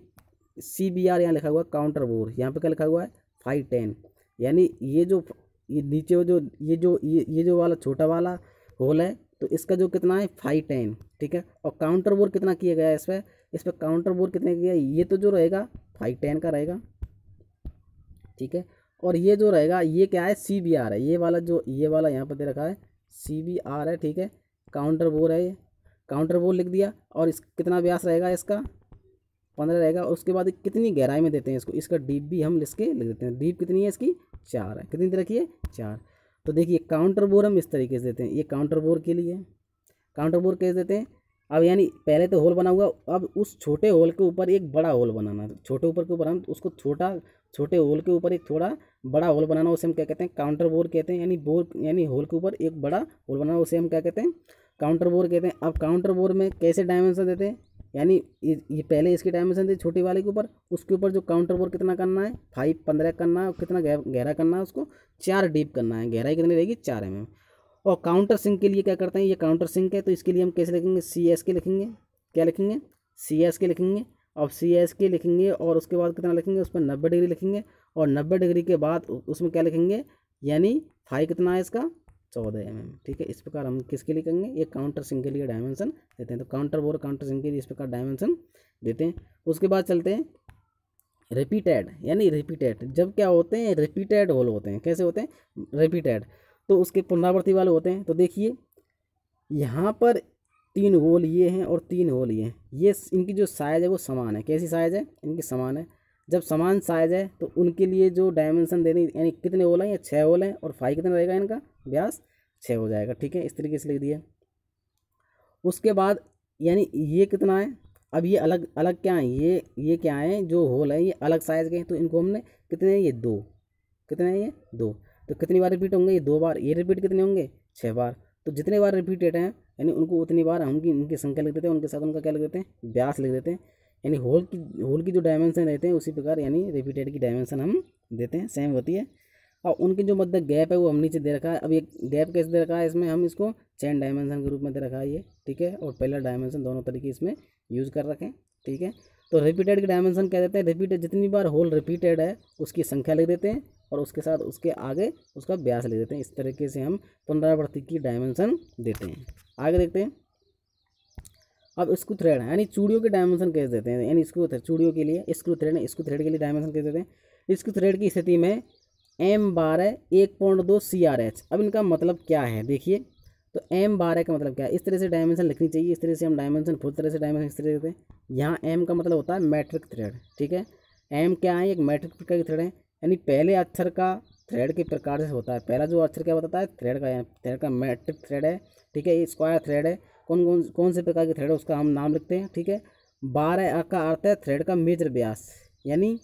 सी बी आर यहाँ लिखा हुआ है काउंटर बोर यहाँ पे क्या लिखा हुआ है फाइव टेन यानी ये जो ये नीचे जो ये जो ये ये जो वाला छोटा वाला होल है तो इसका जो कितना है फाइव टेन ठीक है और काउंटर बोर कितना किया गया है इस पर इस पर काउंटर बोर कितने किया ये तो जो रहेगा फाइव टेन का रहेगा ठीक है और ये जो रहेगा ये क्या है सी बी आर है ये वाला जो ये वाला यहाँ पर दे रखा है सी बी आर है ठीक है काउंटर बोर है ये काउंटर बोर लिख दिया और इस कितना व्यास रहेगा इसका पंद्रह रहेगा उसके बाद कितनी गहराई में देते हैं इसको इसका डीप भी हम इसके लिख देते हैं डीप कितनी है इसकी चार है कितनी रखी है चार तो देखिए काउंटर बोर हम इस तरीके से देते हैं ये काउंटर बोर के लिए काउंटर बोर कैसे देते हैं अब यानी पहले तो होल बना हुआ अब उस छोटे होल के ऊपर एक बड़ा होल बनाना छोटे ऊपर के ऊपर हम उसको छोटा छोटे होल के ऊपर एक थोड़ा बड़ा होल बनाना उसे हम क्या कहते हैं काउंटर बोर कहते हैं यानी बोर यानी होल के ऊपर एक बड़ा होल बनाना उसे हम क्या कहते हैं काउंटर बोर कहते हैं अब काउंटर बोर में कैसे डायमेंशन देते हैं यानी ये पहले इसके डायमेंशन थे छोटे वाले के ऊपर उसके ऊपर जो काउंटर बोर कितना करना है फाइव पंद्रह करना है कितना गहरा करना है उसको चार डीप करना है गहराई कितनी रहेगी चार एम mm। और काउंटर सिंक के लिए क्या करते हैं ये काउंटर सिंक है तो इसके लिए हम कैसे लिखेंगे सी एस के लिखेंगे क्या लिखेंगे सी एस के लिखेंगे अब सी एस के लिखेंगे और उसके बाद कितना लिखेंगे उस पर नब्बे डिग्री लिखेंगे और नब्बे डिग्री के बाद उसमें क्या लिखेंगे यानी हाई कितना है इसका चौदह एम एम ठीक है इस प्रकार हम किसके लिए करेंगे ये काउंटर सिंह के लिए डायमेंशन देते हैं तो काउंटर बोर काउंटर सिंह के लिए इस प्रकार डायमेंशन देते हैं उसके बाद चलते हैं रिपीटेड यानी रिपीटेड जब क्या होते हैं रिपीटेड होल होते हैं कैसे होते हैं रिपीटेड तो उसके पुनरावृत्ति वाले होते हैं तो देखिए यहाँ पर तीन होल ये हैं और तीन होल ये हैं ये इनकी जो साइज़ है वो समान है कैसी साइज़ है इनकी समान है जब समान साइज़ है तो उनके लिए जो डायमेंशन देनी यानी कितने होल हैं या छः होल हैं और फाइव कितना रहेगा इनका ब्यास छः हो जाएगा ठीक है इस तरीके से लिख दिया उसके बाद यानी ये कितना है अब ये अलग अलग क्या है ये ये क्या है जो होल है ये अलग साइज़ के हैं तो इनको हमने कितने हैं ये दो कितने हैं ये दो तो कितनी बार रिपीट होंगे ये दो बार ये रिपीट कितने होंगे छः बार तो जितने बार रिपीटेड हैं यानी उनको उतनी बार हम की उनकी संख्या लिख देते हैं उनके साथ उनका क्या लिख देते हैं ब्यास लिख देते हैं यानी होल की होल की जो डायमेंशन रहते हैं उसी प्रकार यानी रिपीटेड की डायमेंशन हम देते हैं सेम होती है और उनके जो मतलब गैप है वो हम नीचे दे रखा है अब ये गैप कैसे दे रखा है इसमें हम इसको चैन डायमेंशन के रूप में दे रखा है ये ठीक है और पहला डायमेंशन दोनों तरीके इसमें यूज़ कर रखें ठीक है तो रिपीटेड की डायमेंशन क्या देते हैं रिपीटेड जितनी बार होल रिपीटेड है उसकी संख्या लिख देते हैं और उसके साथ उसके आगे उसका ब्यास ले देते हैं इस तरीके से हम पुनरावृत्ति की डायमेंशन देते हैं आगे देखते हैं अब इसको थ्रेड है यानी चूड़ियों के डायमेंशन कैसे देते हैं यानी इसको चूड़ियों के लिए इसको थ्रेड है इसको थ्रेड के लिए डायमेंशन कैसे देते हैं इसको थ्रेड की स्थिति में एम बारह एक पॉइंट दो सी आर एच अब इनका मतलब क्या है देखिए तो एम बारह का मतलब क्या है इस तरह से डायमेंशन लिखनी चाहिए इस तरह से हम डायमेंशन फुल तरह से डायमेंशन इस तरह देते हैं यहाँ एम का मतलब होता है मैट्रिक थ्रेड ठीक है एम क्या है एक मैट्रिक प्रकार की थ्रेड है यानी पहले अक्षर का थ्रेड के प्रकार से होता है पहला जो अक्षर क्या बताता है थ्रेड का थ्रेड का मैट्रिक थ्रेड है ठीक है स्क्वायर थ्रेड है कौन कौन कौन से प्रकार के थ्रेड है उसका हम नाम लिखते हैं ठीक है बारह का अर्थ है थ्रेड का मेजर ब्यास यानी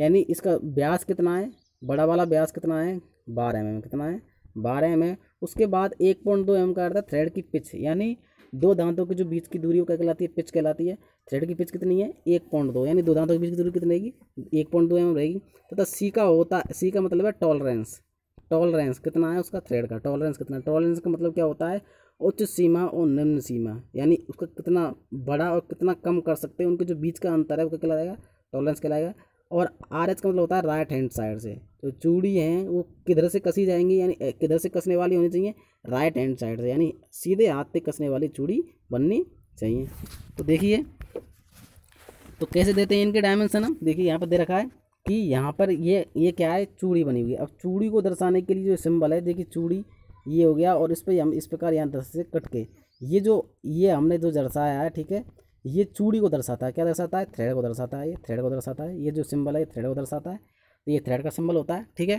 यानी इसका ब्यास कितना है बड़ा वाला ब्यास कितना है बारह एम कितना है बारह एम उसके बाद एक पॉइंट दो एम का अर्थ है थ्रेड की पिच यानी दो दांतों के जो बीच की दूरी वो क्या कहलाती है पिच कहलाती है थ्रेड की पिच कितनी है एक पॉइंट दो यानी दो दांतों के बीच की दूरी कितनी रहेगी एक पॉइंट दो एम रहेगी तथा सी का होता है सी का मतलब है टॉलरेंस टॉलरेंस कितना है उसका थ्रेड का टॉलरेंस कितना टॉलरेंस का मतलब क्या होता है उच्च सीमा और निम्न सीमा यानी उसका कितना बड़ा और कितना कम कर सकते हैं उनके जो बीच का अंतर है वो क्या कहलाएगा टॉलरेंस कहलाएगा और आर एच का मतलब होता है राइट हैंड साइड से तो चूड़ी हैं वो किधर से कसी जाएंगी यानी किधर से कसने वाली होनी चाहिए राइट हैंड साइड से यानी सीधे हाथ से कसने वाली चूड़ी बननी चाहिए तो देखिए तो कैसे देते हैं इनके डायमेंसन हम देखिए यहाँ पर दे रखा है कि यहाँ पर ये ये क्या है चूड़ी बनी हुई है अब चूड़ी को दर्शाने के लिए जो सिंबल है देखिए चूड़ी ये हो गया और इस पर हम इस प्रकार यहाँ दस से कट के ये जो ये हमने जो दर्शाया है ठीक है ये चूड़ी को दर्शाता है क्या दर्शाता है थ्रेड को दर्शाता है ये थ्रेड को दर्शाता है ये जो सिंबल है ये थ्रेड को दर्शाता है तो ये थ्रेड का सिंबल होता है ठीक है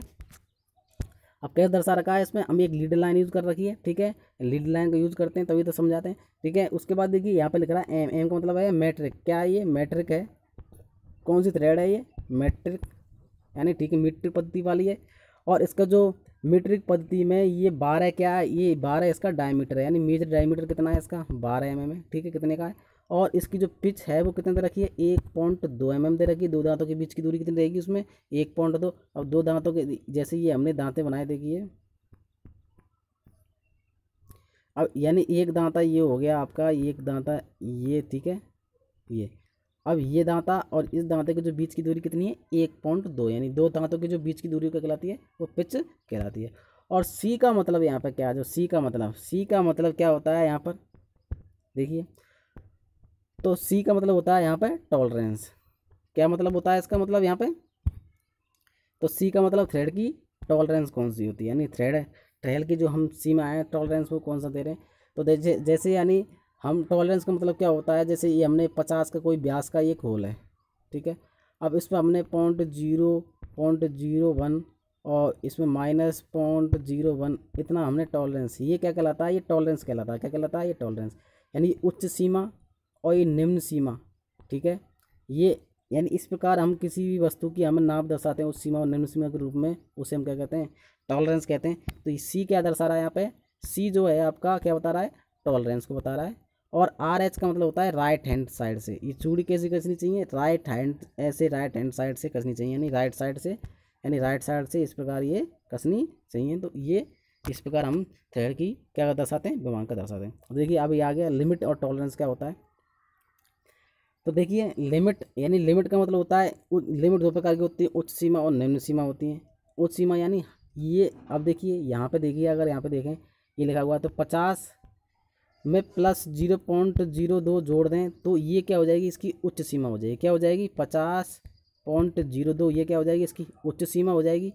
अब कैसे दर्शा रखा है इसमें हम एक लीड लाइन यूज़ कर रखी है ठीक है लीड लाइन का यूज़ करते हैं तभी तो समझाते हैं ठीक है उसके बाद देखिए यहाँ पर लिख रहा है एम एम का मतलब है मैट्रिक क्या है ये मैट्रिक है कौन सी थ्रेड है ये मैट्रिक यानी ठीक है मीट्रिक पद्धति वाली है और इसका जो मीट्रिक पद्धति में ये बारह क्या है ये बारह इसका डायमीटर है यानी मेजर डायमीटर कितना है इसका बारह एम एम है ठीक है कितने का है और इसकी जो पिच है वो कितने दे रखी है एक पॉइंट दो एम एम दे रखी है दो दांतों के बीच की दूरी कितनी रहेगी उसमें एक पॉइंट दो अब दो दांतों के जैसे ये हमने दांते बनाए देखिए अब यानी एक दांता ये हो गया आपका एक दांता ये ठीक है ये अब ये दांता और इस दांते के जो बीच की दूरी कितनी है एक पॉइंट दो यानी दो दांतों की जो बीच की दूरी क्या कहलाती है वो पिच कहलाती है और सी का मतलब यहाँ पर क्या है जो सी का मतलब सी का मतलब क्या होता है यहाँ पर देखिए तो सी का मतलब होता है यहाँ पे टॉलरेंस क्या मतलब होता है इसका मतलब यहाँ पे तो सी का मतलब थ्रेड की टॉलरेंस कौन सी होती है यानी थ्रेड ट्रेल की जो हम सी में आए टॉलरेंस वो कौन सा दे रहे हैं तो जैसे यानी हम टॉलरेंस का मतलब क्या होता है जैसे ये हमने पचास का कोई ब्यास का एक होल है ठीक है अब इस पर हमने point zero point zero one और इसमें माइनस पॉइंट जीरो वन इतना हमने टॉलरेंस ये क्या कहलाता है ये टॉलरेंस कहलाता है क्या कहलाता है ये टॉलरेंस यानी उच्च सीमा और ये निम्न सीमा ठीक है ये यानी इस प्रकार हम किसी भी वस्तु की हमें नाप दर्शाते हैं उस सीमा और निम्न सीमा के रूप में उसे हम क्या कहते हैं टॉलरेंस कहते हैं तो ये सी क्या दर्शा रहा है यहाँ पे सी जो है आपका क्या बता रहा है टॉलरेंस को बता रहा है और आर एच का मतलब होता है राइट हैंड साइड से ये चूड़ी कैसे कसनी चाहिए राइट हैंड ऐसे राइट हैंड साइड से कसनी चाहिए यानी राइट साइड से यानी राइट साइड से इस प्रकार ये कसनी चाहिए तो ये इस प्रकार हम थ्रेड की क्या दर्शाते हैं विमान का दर्शाते हैं देखिए अभी आ गया लिमिट और टॉलरेंस क्या होता है तो देखिए लिमिट यानी लिमिट का मतलब होता है लिमिट दो प्रकार की होती है उच्च सीमा और निम्न सीमा होती है उच्च सीमा यानी ये अब देखिए यहाँ पे देखिए अगर यहाँ पे देखें ये लिखा हुआ है तो पचास में प्लस जीरो पॉइंट जीरो दो जोड़ दें तो ये क्या हो जाएगी इसकी उच्च सीमा हो जाएगी क्या हो जाएगी पचास पॉइंट जीरो दो ये क्या हो जाएगी इसकी उच्च सीमा हो जाएगी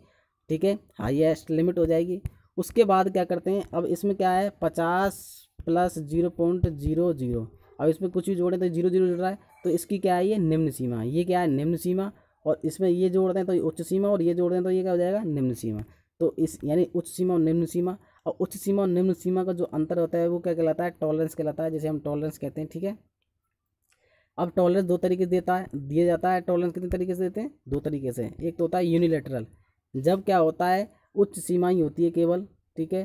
ठीक है हाईएस्ट लिमिट हो जाएगी उसके बाद क्या करते हैं अब इसमें क्या है पचास plus zero point zero zero अब इसमें कुछ भी जोड़ें तो जीरो जीरो जुड़ रहा है तो इसकी क्या है ये निम्न सीमा ये क्या है निम्न सीमा और इसमें ये जोड़ दें तो ये उच्च सीमा और ये जोड़ दें तो ये क्या हो जाएगा निम्न सीमा तो इस यानी उच्च सीमा और निम्न सीमा और उच्च सीमा और निम्न सीमा का जो अंतर होता है वो क्या कहलाता है टॉलरेंस कहलाता है जैसे हम टॉलरेंस कहते हैं ठीक है अब टॉलरेंस दो तरीके से देता है दिया जाता है टॉलरेंस कितने तरीके से देते हैं दो तरीके से एक तो होता है यूनिलेटरल जब क्या होता है उच्च सीमा ही होती है केवल ठीक है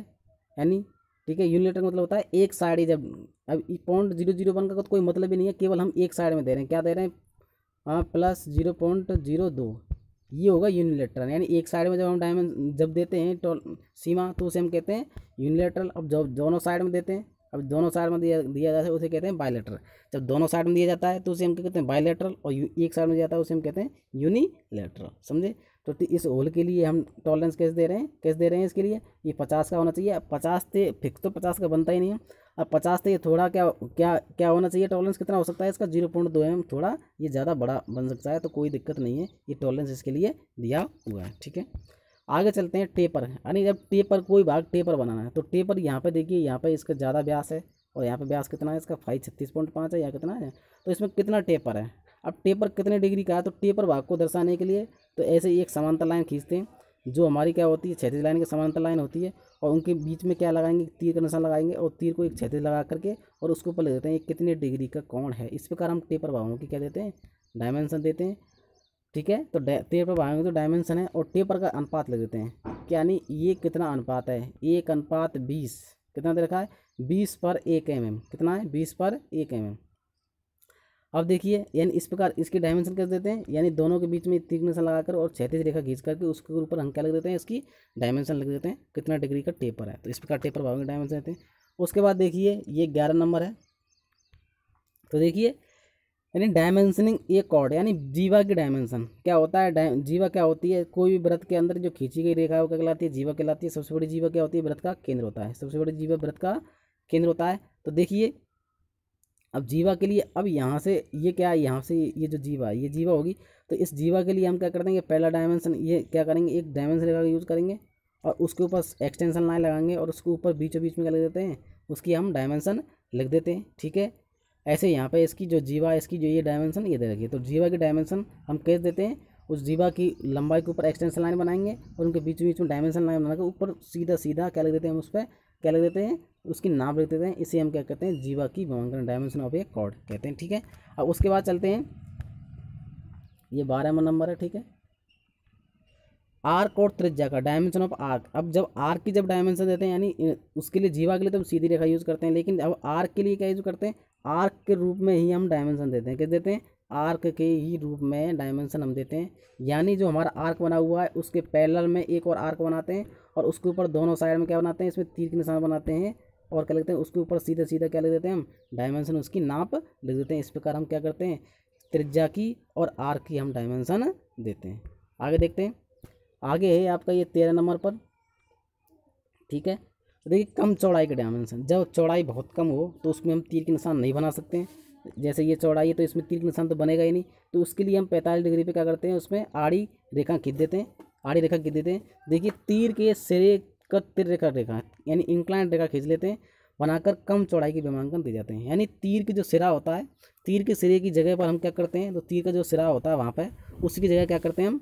यानी ठीक है यूनिलेटर मतलब होता है एक साइड ही जब अब पॉइंट जीरो जीरो वन का तो कोई मतलब ही नहीं है केवल हम एक साइड में दे रहे हैं क्या दे रहे हैं हाँ प्लस जीरो पॉइंट जीरो दो ये होगा यूनिलेटरल यानी एक साइड में जब हम डायमंड जब देते हैं टोल सीमा तो उसे हम कहते हैं यूनिलेटरल अब जब दोनों साइड में देते हैं अब दोनों साइड में दिया दिया जाता है उसे कहते हैं बायलेटरल जब दोनों साइड में दिया जाता है तो उसे हम क्या कहते हैं बायलेटरल और एक साइड में दिया जाता है उसे हम कहते हैं यूनिलेटरल समझे तो इस होल के लिए हम टॉलरेंस कैसे दे रहे हैं कैसे दे रहे हैं इसके लिए ये पचास का होना चाहिए अब पचास से फिक्स तो पचास का बनता ही नहीं है अब पचास से ये थोड़ा क्या क्या क्या होना चाहिए टॉलरेंस कितना हो सकता है इसका जीरो पॉइंट दो एम थोड़ा ये ज़्यादा बड़ा बन सकता है तो कोई दिक्कत नहीं है ये टॉलरेंस इसके लिए दिया हुआ है ठीक है आगे चलते हैं टेपर यानी जब टेपर कोई भाग टेपर बनाना है तो टेपर यहाँ पर देखिए यहाँ पर इसका ज़्यादा ब्यास है और यहाँ पर ब्यास कितना है इसका फाइव छत्तीस पॉइंट पाँच है या कितना है तो इसमें कितना टेपर है अब टेपर कितने डिग्री का है तो टेपर भाग को दर्शाने के लिए तो ऐसे ही एक समांतर लाइन खींचते हैं जो हमारी क्या होती है क्षेत्र लाइन की समांतर लाइन होती है और उनके बीच में क्या लगाएंगे तीर का निशान लगाएंगे और तीर को एक क्षेत्र लगा करके और उसके ऊपर ले देते हैं कितने डिग्री का कौन है इस प्रकार हम टेपर भावों की क्या देते हैं डायमेंशन देते हैं ठीक है तो टेपर भावों तो डायमेंशन है और टेपर का अनुपात ले देते हैं यानी ये कितना अनुपात है एक अनुपात बीस कितना दे रखा है बीस पर एक एम कितना है बीस पर एक एम अब देखिए यानी इस प्रकार इसकी डायमेंशन कर देते हैं यानी दोनों के बीच में तीन लगाकर और क्षैतिज रेखा खींच करके उसके ऊपर हम क्या लग देते हैं इसकी डायमेंशन लग देते हैं कितना डिग्री का टेपर है तो इस प्रकार टेपर भाव के डायमेंशन देते हैं उसके बाद देखिए ये ग्यारह नंबर है तो देखिए यानी डायमेंशनिंग ये कॉर्ड यानी जीवा की डायमेंशन क्या होता है जीवा क्या होती है कोई भी व्रत के अंदर जो खींची गई रेखा वो क्या कहलाती है जीवा कहलाती है सबसे बड़ी जीवा क्या होती है व्रत का केंद्र होता है सबसे बड़ी जीवा व्रत का केंद्र होता है तो देखिए अब जीवा के लिए अब यहाँ से ये क्या है यहाँ से ये जो जीवा ये जीवा होगी तो इस जीवा के लिए हम क्या कर देंगे पहला डायमेंशन ये क्या करेंगे एक डायमेंशन का यूज़ करेंगे और उसके ऊपर एक्सटेंशन लाइन लगाएंगे और उसके ऊपर बीचों बीच में क्या लिख देते हैं उसकी हम डायमेंशन लिख देते हैं ठीक है ऐसे यहाँ पर इसकी जो जीवा इसकी जो ये डायमेंशन ये दे रखी है तो जीवा की डायमेंशन हम कैस देते हैं उस जीवा की लंबाई के ऊपर एक्सटेंशन लाइन बनाएंगे और उनके बीच बीच में डायमेंशन लाइन बनाकर ऊपर सीधा सीधा क्या लिख देते हैं हम उस पर क्या लिख देते हैं उसकी नाम लिख देते हैं इसे हम क्या कहते हैं जीवा की विमांकन डायमेंशन ऑफ ए कॉर्ड कहते हैं ठीक है अब उसके बाद चलते हैं ये बारह नंबर है ठीक है आर्क कोड त्रिज्या का डायमेंशन ऑफ आर्क अब जब आर्क की जब डायमेंशन देते हैं यानी उसके लिए जीवा के लिए तो हम सीधी रेखा यूज़ करते हैं लेकिन अब आर्क के लिए क्या यूज़ करते हैं आर्क के रूप में ही हम डायमेंशन देते हैं क्या देते हैं आर्क के ही रूप में डायमेंशन हम देते हैं यानी जो हमारा आर्क बना हुआ है उसके पैरल में एक और आर्क बनाते हैं और उसके ऊपर दोनों साइड में क्या बनाते हैं इसमें तीर के निशान बनाते हैं और क्या लिखते हैं उसके ऊपर सीधे सीधा क्या लिख देते हैं हम डायमेंशन उसकी नाप लिख देते हैं इस प्रकार हम क्या करते हैं त्रिज्या की और आर की हम डायमेंशन देते हैं आगे देखते हैं आगे है आपका ये तेरह नंबर पर ठीक है देखिए कम चौड़ाई का डायमेंशन जब चौड़ाई बहुत कम हो तो उसमें हम तीर के निशान नहीं बना सकते हैं जैसे ये चौड़ाई है तो इसमें तीर के निशान तो बनेगा ही नहीं तो उसके लिए हम पैंतालीस डिग्री पर क्या करते हैं उसमें आड़ी रेखा खींच देते हैं आड़ी रेखा खींच देते हैं देखिए तीर के सिरे का तिर रेखा रेखा यानी इंक्लाइन रेखा खींच लेते हैं बनाकर कम चौड़ाई के विमांकन दे जाते हैं यानी तीर के जो सिरा होता है तीर के सिरे की जगह पर हम क्या करते हैं तो तीर का जो सिरा होता है वहाँ पर उसकी जगह क्या करते हैं हम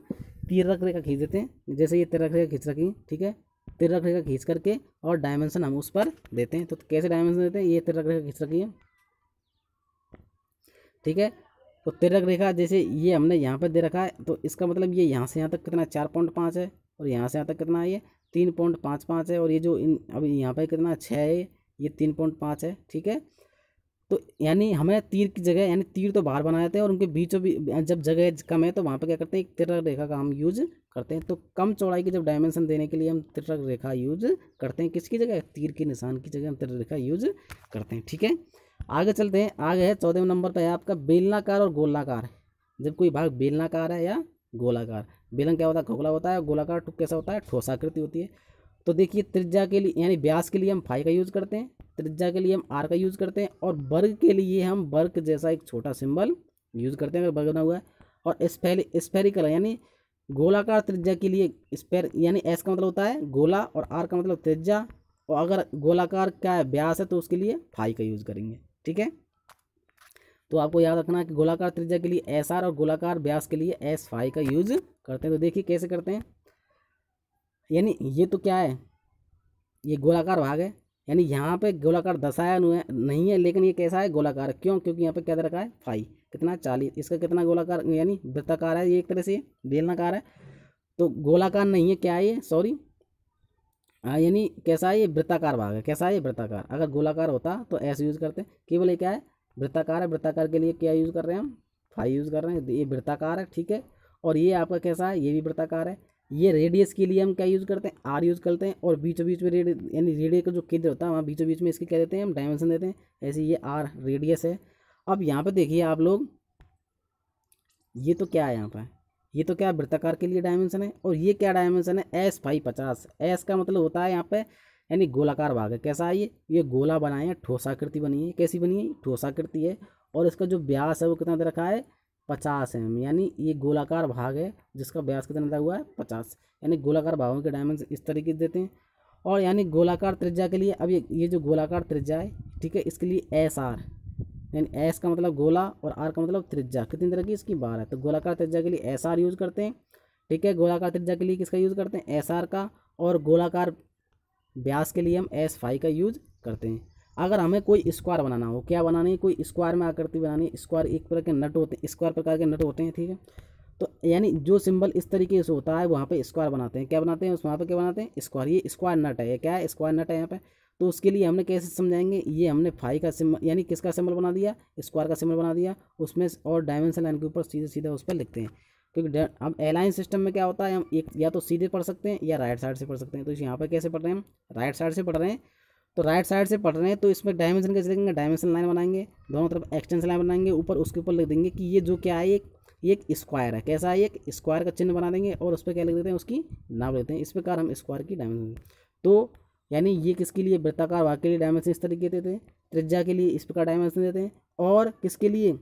तिरक रेखा खींच देते हैं जैसे ये तिरक रेखा खींच रखी ठीक है तिरक रेखा खींच करके और डायमेंशन हम उस पर देते हैं तो कैसे डायमेंशन देते हैं ये तिरक रेखा खींच रखी है ठीक है तो तिरक रेखा जैसे ये हमने यहाँ पर दे रखा है तो इसका मतलब ये यहाँ से यहाँ तक कितना चार पॉइंट पाँच है और यहाँ से यहाँ तक कितना है ये तीन पॉइंट पाँच पाँच है और ये जो इन अभी यहाँ पर कितना छः है ये तीन पॉइंट पाँच है ठीक है तो यानी हमें तीर की जगह यानी तीर तो बाहर बना जाते हैं और उनके बीचों भी जब जगह कम है तो वहाँ पर क्या करते हैं एक तिरक रेखा का हम यूज़ करते हैं तो कम चौड़ाई की जब डायमेंशन देने के लिए हम तिरक रेखा यूज़ करते हैं किसकी जगह तीर के निशान की जगह हम तिरक रेखा यूज़ करते हैं ठीक है आगे चलते हैं आगे है चौदह नंबर पर है आपका बेलनाकार और गोलाकार जब कोई भाग बेलनाकार है या गोलाकार बेलन क्या होता है खोखला होता है गोलाकार टुक कैसा होता है ठोसाकृति होती है तो देखिए त्रिज्या के लिए यानी व्यास के लिए हम फाई का यूज़ करते हैं त्रिज्या के लिए हम आर का यूज़ करते हैं और वर्ग के लिए हम वर्ग जैसा एक छोटा सिंबल यूज़ करते हैं अगर वर्ग बना हुआ है और स्पेरी स्पेरिकल यानी गोलाकार त्रिज्या के लिए स्पेर यानी एस का मतलब होता है गोला और आर का मतलब त्रिज्या और अगर गोलाकार का व्यास है तो उसके लिए फाई का यूज़ करेंगे ठीक है तो आपको याद रखना कि गोलाकार त्रिज्या के लिए एस आर और गोलाकार व्यास के लिए एस फाइव का यूज करते हैं तो देखिए कैसे करते हैं यानी ये तो क्या है ये गोलाकार भाग है यानी यहाँ पे गोलाकार दशाया नहीं है लेकिन ये कैसा है गोलाकार क्यों क्योंकि यहाँ पे क्या रखा है फाई कितना चालीस इसका कितना गोलाकार यानी वृत्ताकार है ये एक तरह से बेलनाकार है तो गोलाकार नहीं है क्या है ये सॉरी हाँ यानी कैसा है ये वृत्ताकार भाग है कैसा है ये वृत्ताकार अगर गोलाकार होता तो एस यूज़ करते केवल ये क्या है वृत्ताकार है वृत्ताकार के लिए क्या यूज़ कर रहे हैं हम फाइव यूज़ कर रहे हैं ये वृत्ताकार है ठीक है और ये आपका कैसा है ये भी वृत्ताकार है ये रेडियस के लिए हम क्या यूज़ करते हैं आर यूज़ करते हैं और बीचों बीच में रेडियो यानी रेडियस का जो केंद्र होता है वहाँ बीचों बीच में इसके क्या देते हैं हम डायमेंशन देते हैं ऐसे ये आर रेडियस है अब यहाँ पर देखिए आप लोग ये तो क्या है यहाँ पर ये तो क्या वृत्ताकार के लिए डायमेंशन है और ये क्या डायमेंशन है एस फाइव पचास एस का मतलब होता है यहाँ पे यानी गोलाकार भाग है कैसा है ये ये गोला बनाए हैं ठोसाकृति बनी है कैसी बनी है ठोसाकृति है और इसका जो ब्यास है वो कितना दे रखा है पचास एम यानी ये गोलाकार भाग है जिसका ब्यास कितना दिया हुआ है पचास यानी गोलाकार भागों के डायमेंशन इस तरीके से देते हैं और यानी गोलाकार त्रिज्या के लिए अब ये ये जो गोलाकार त्रिज्या है ठीक है इसके लिए एस आर यानी एस का मतलब गोला और आर का मतलब त्रिज्या कितनी तरह की इसकी बार है तो गोलाकार त्रिज्या के लिए एस आर यूज़ करते हैं ठीक है गोलाकार त्रिज्या के लिए किसका यूज़ करते हैं एस आर का और गोलाकार व्यास के लिए हम एस फाइव का यूज़ करते हैं अगर हमें कोई स्क्वायर बनाना हो क्या बनानी है कोई स्क्वायर में आकृति बनानी है स्क्वायर एक प्रकार के नट होते हैं स्क्वायर प्रकार के नट होते हैं ठीक है तो यानी जो सिंबल इस तरीके से होता है वहाँ पे स्क्वायर बनाते हैं क्या बनाते हैं उस वहाँ पे क्या बनाते हैं स्क्वायर ये स्क्वायर नट है ये क्या है स्क्वायर नट है यहाँ पे तो उसके लिए हमने कैसे समझाएंगे ये हमने फाइव का सिम्बल यानी किसका सिम्बल बना दिया स्क्वायर का सिम्बल बना दिया उसमें और डायमेंशन लाइन के ऊपर सीधे सीधा उस पर लिखते हैं क्योंकि अब एलाइन सिस्टम में क्या होता है हम एक या तो सीधे पढ़ सकते हैं या राइट साइड से पढ़ सकते हैं तो यहाँ पर कैसे पढ़ रहे हैं हम राइट साइड से पढ़ रहे हैं तो राइट साइड से पढ़ रहे हैं तो इसमें डायमेंशन कैसे लिखेंगे डायमेंशन लाइन बनाएंगे दोनों तरफ एक्सटेंशन लाइन बनाएंगे ऊपर उसके ऊपर लिख देंगे कि ये जो क्या है एक एक स्क्वायर है कैसा है एक स्क्वायर का चिन्ह बना देंगे और उस पर क्या लिख देते हैं उसकी नाम लेते हैं इस प्रकार हम स्क्वायर की डायमेंशन तो यानी ये किसके लिए वृत्ताकार भाग के लिए डायमेंशन इस तरीके देते हैं त्रिज्या के लिए इस प्रकार डायमेंशन देते हैं और किसके लिए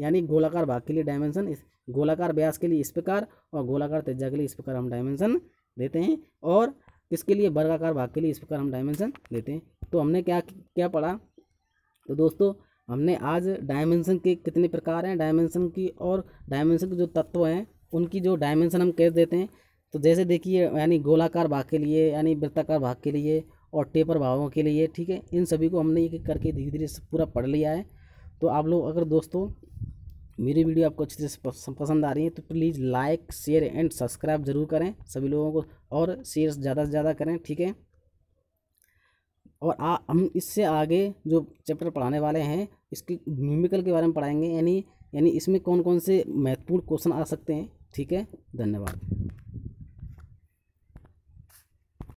यानी गोलाकार भाग के लिए डायमेंशन इस गोलाकार व्यास के लिए इस प्रकार और गोलाकार त्रिज्या के लिए इस प्रकार हम डायमेंशन देते हैं और किसके लिए वर्गाकार भाग के लिए इस प्रकार हम डायमेंशन देते हैं तो हमने क्या क्या पढ़ा तो दोस्तों हमने आज डायमेंशन के कितने प्रकार हैं डायमेंशन की और डायमेंशन के जो तत्व हैं उनकी जो डायमेंशन हम कैसे देते हैं तो जैसे देखिए यानी गोलाकार भाग के लिए यानी वृत्ताकार भाग के लिए और टेपर भावों के लिए ठीक है इन सभी को हमने एक करके धीरे धीरे पूरा पढ़ लिया है तो आप लोग अगर दोस्तों मेरी वीडियो आपको अच्छी तरह से पसंद आ रही है तो please like share and subscribe जरूर करें सभी लोगों को और शेयर ज़्यादा से ज़्यादा करें ठीक है और आ, हम इससे आगे जो चैप्टर पढ़ाने वाले हैं इसके न्यूमिकल के बारे में पढ़ाएंगे यानी यानी इसमें कौन कौन से महत्वपूर्ण क्वेश्चन आ सकते हैं ठीक है धन्यवाद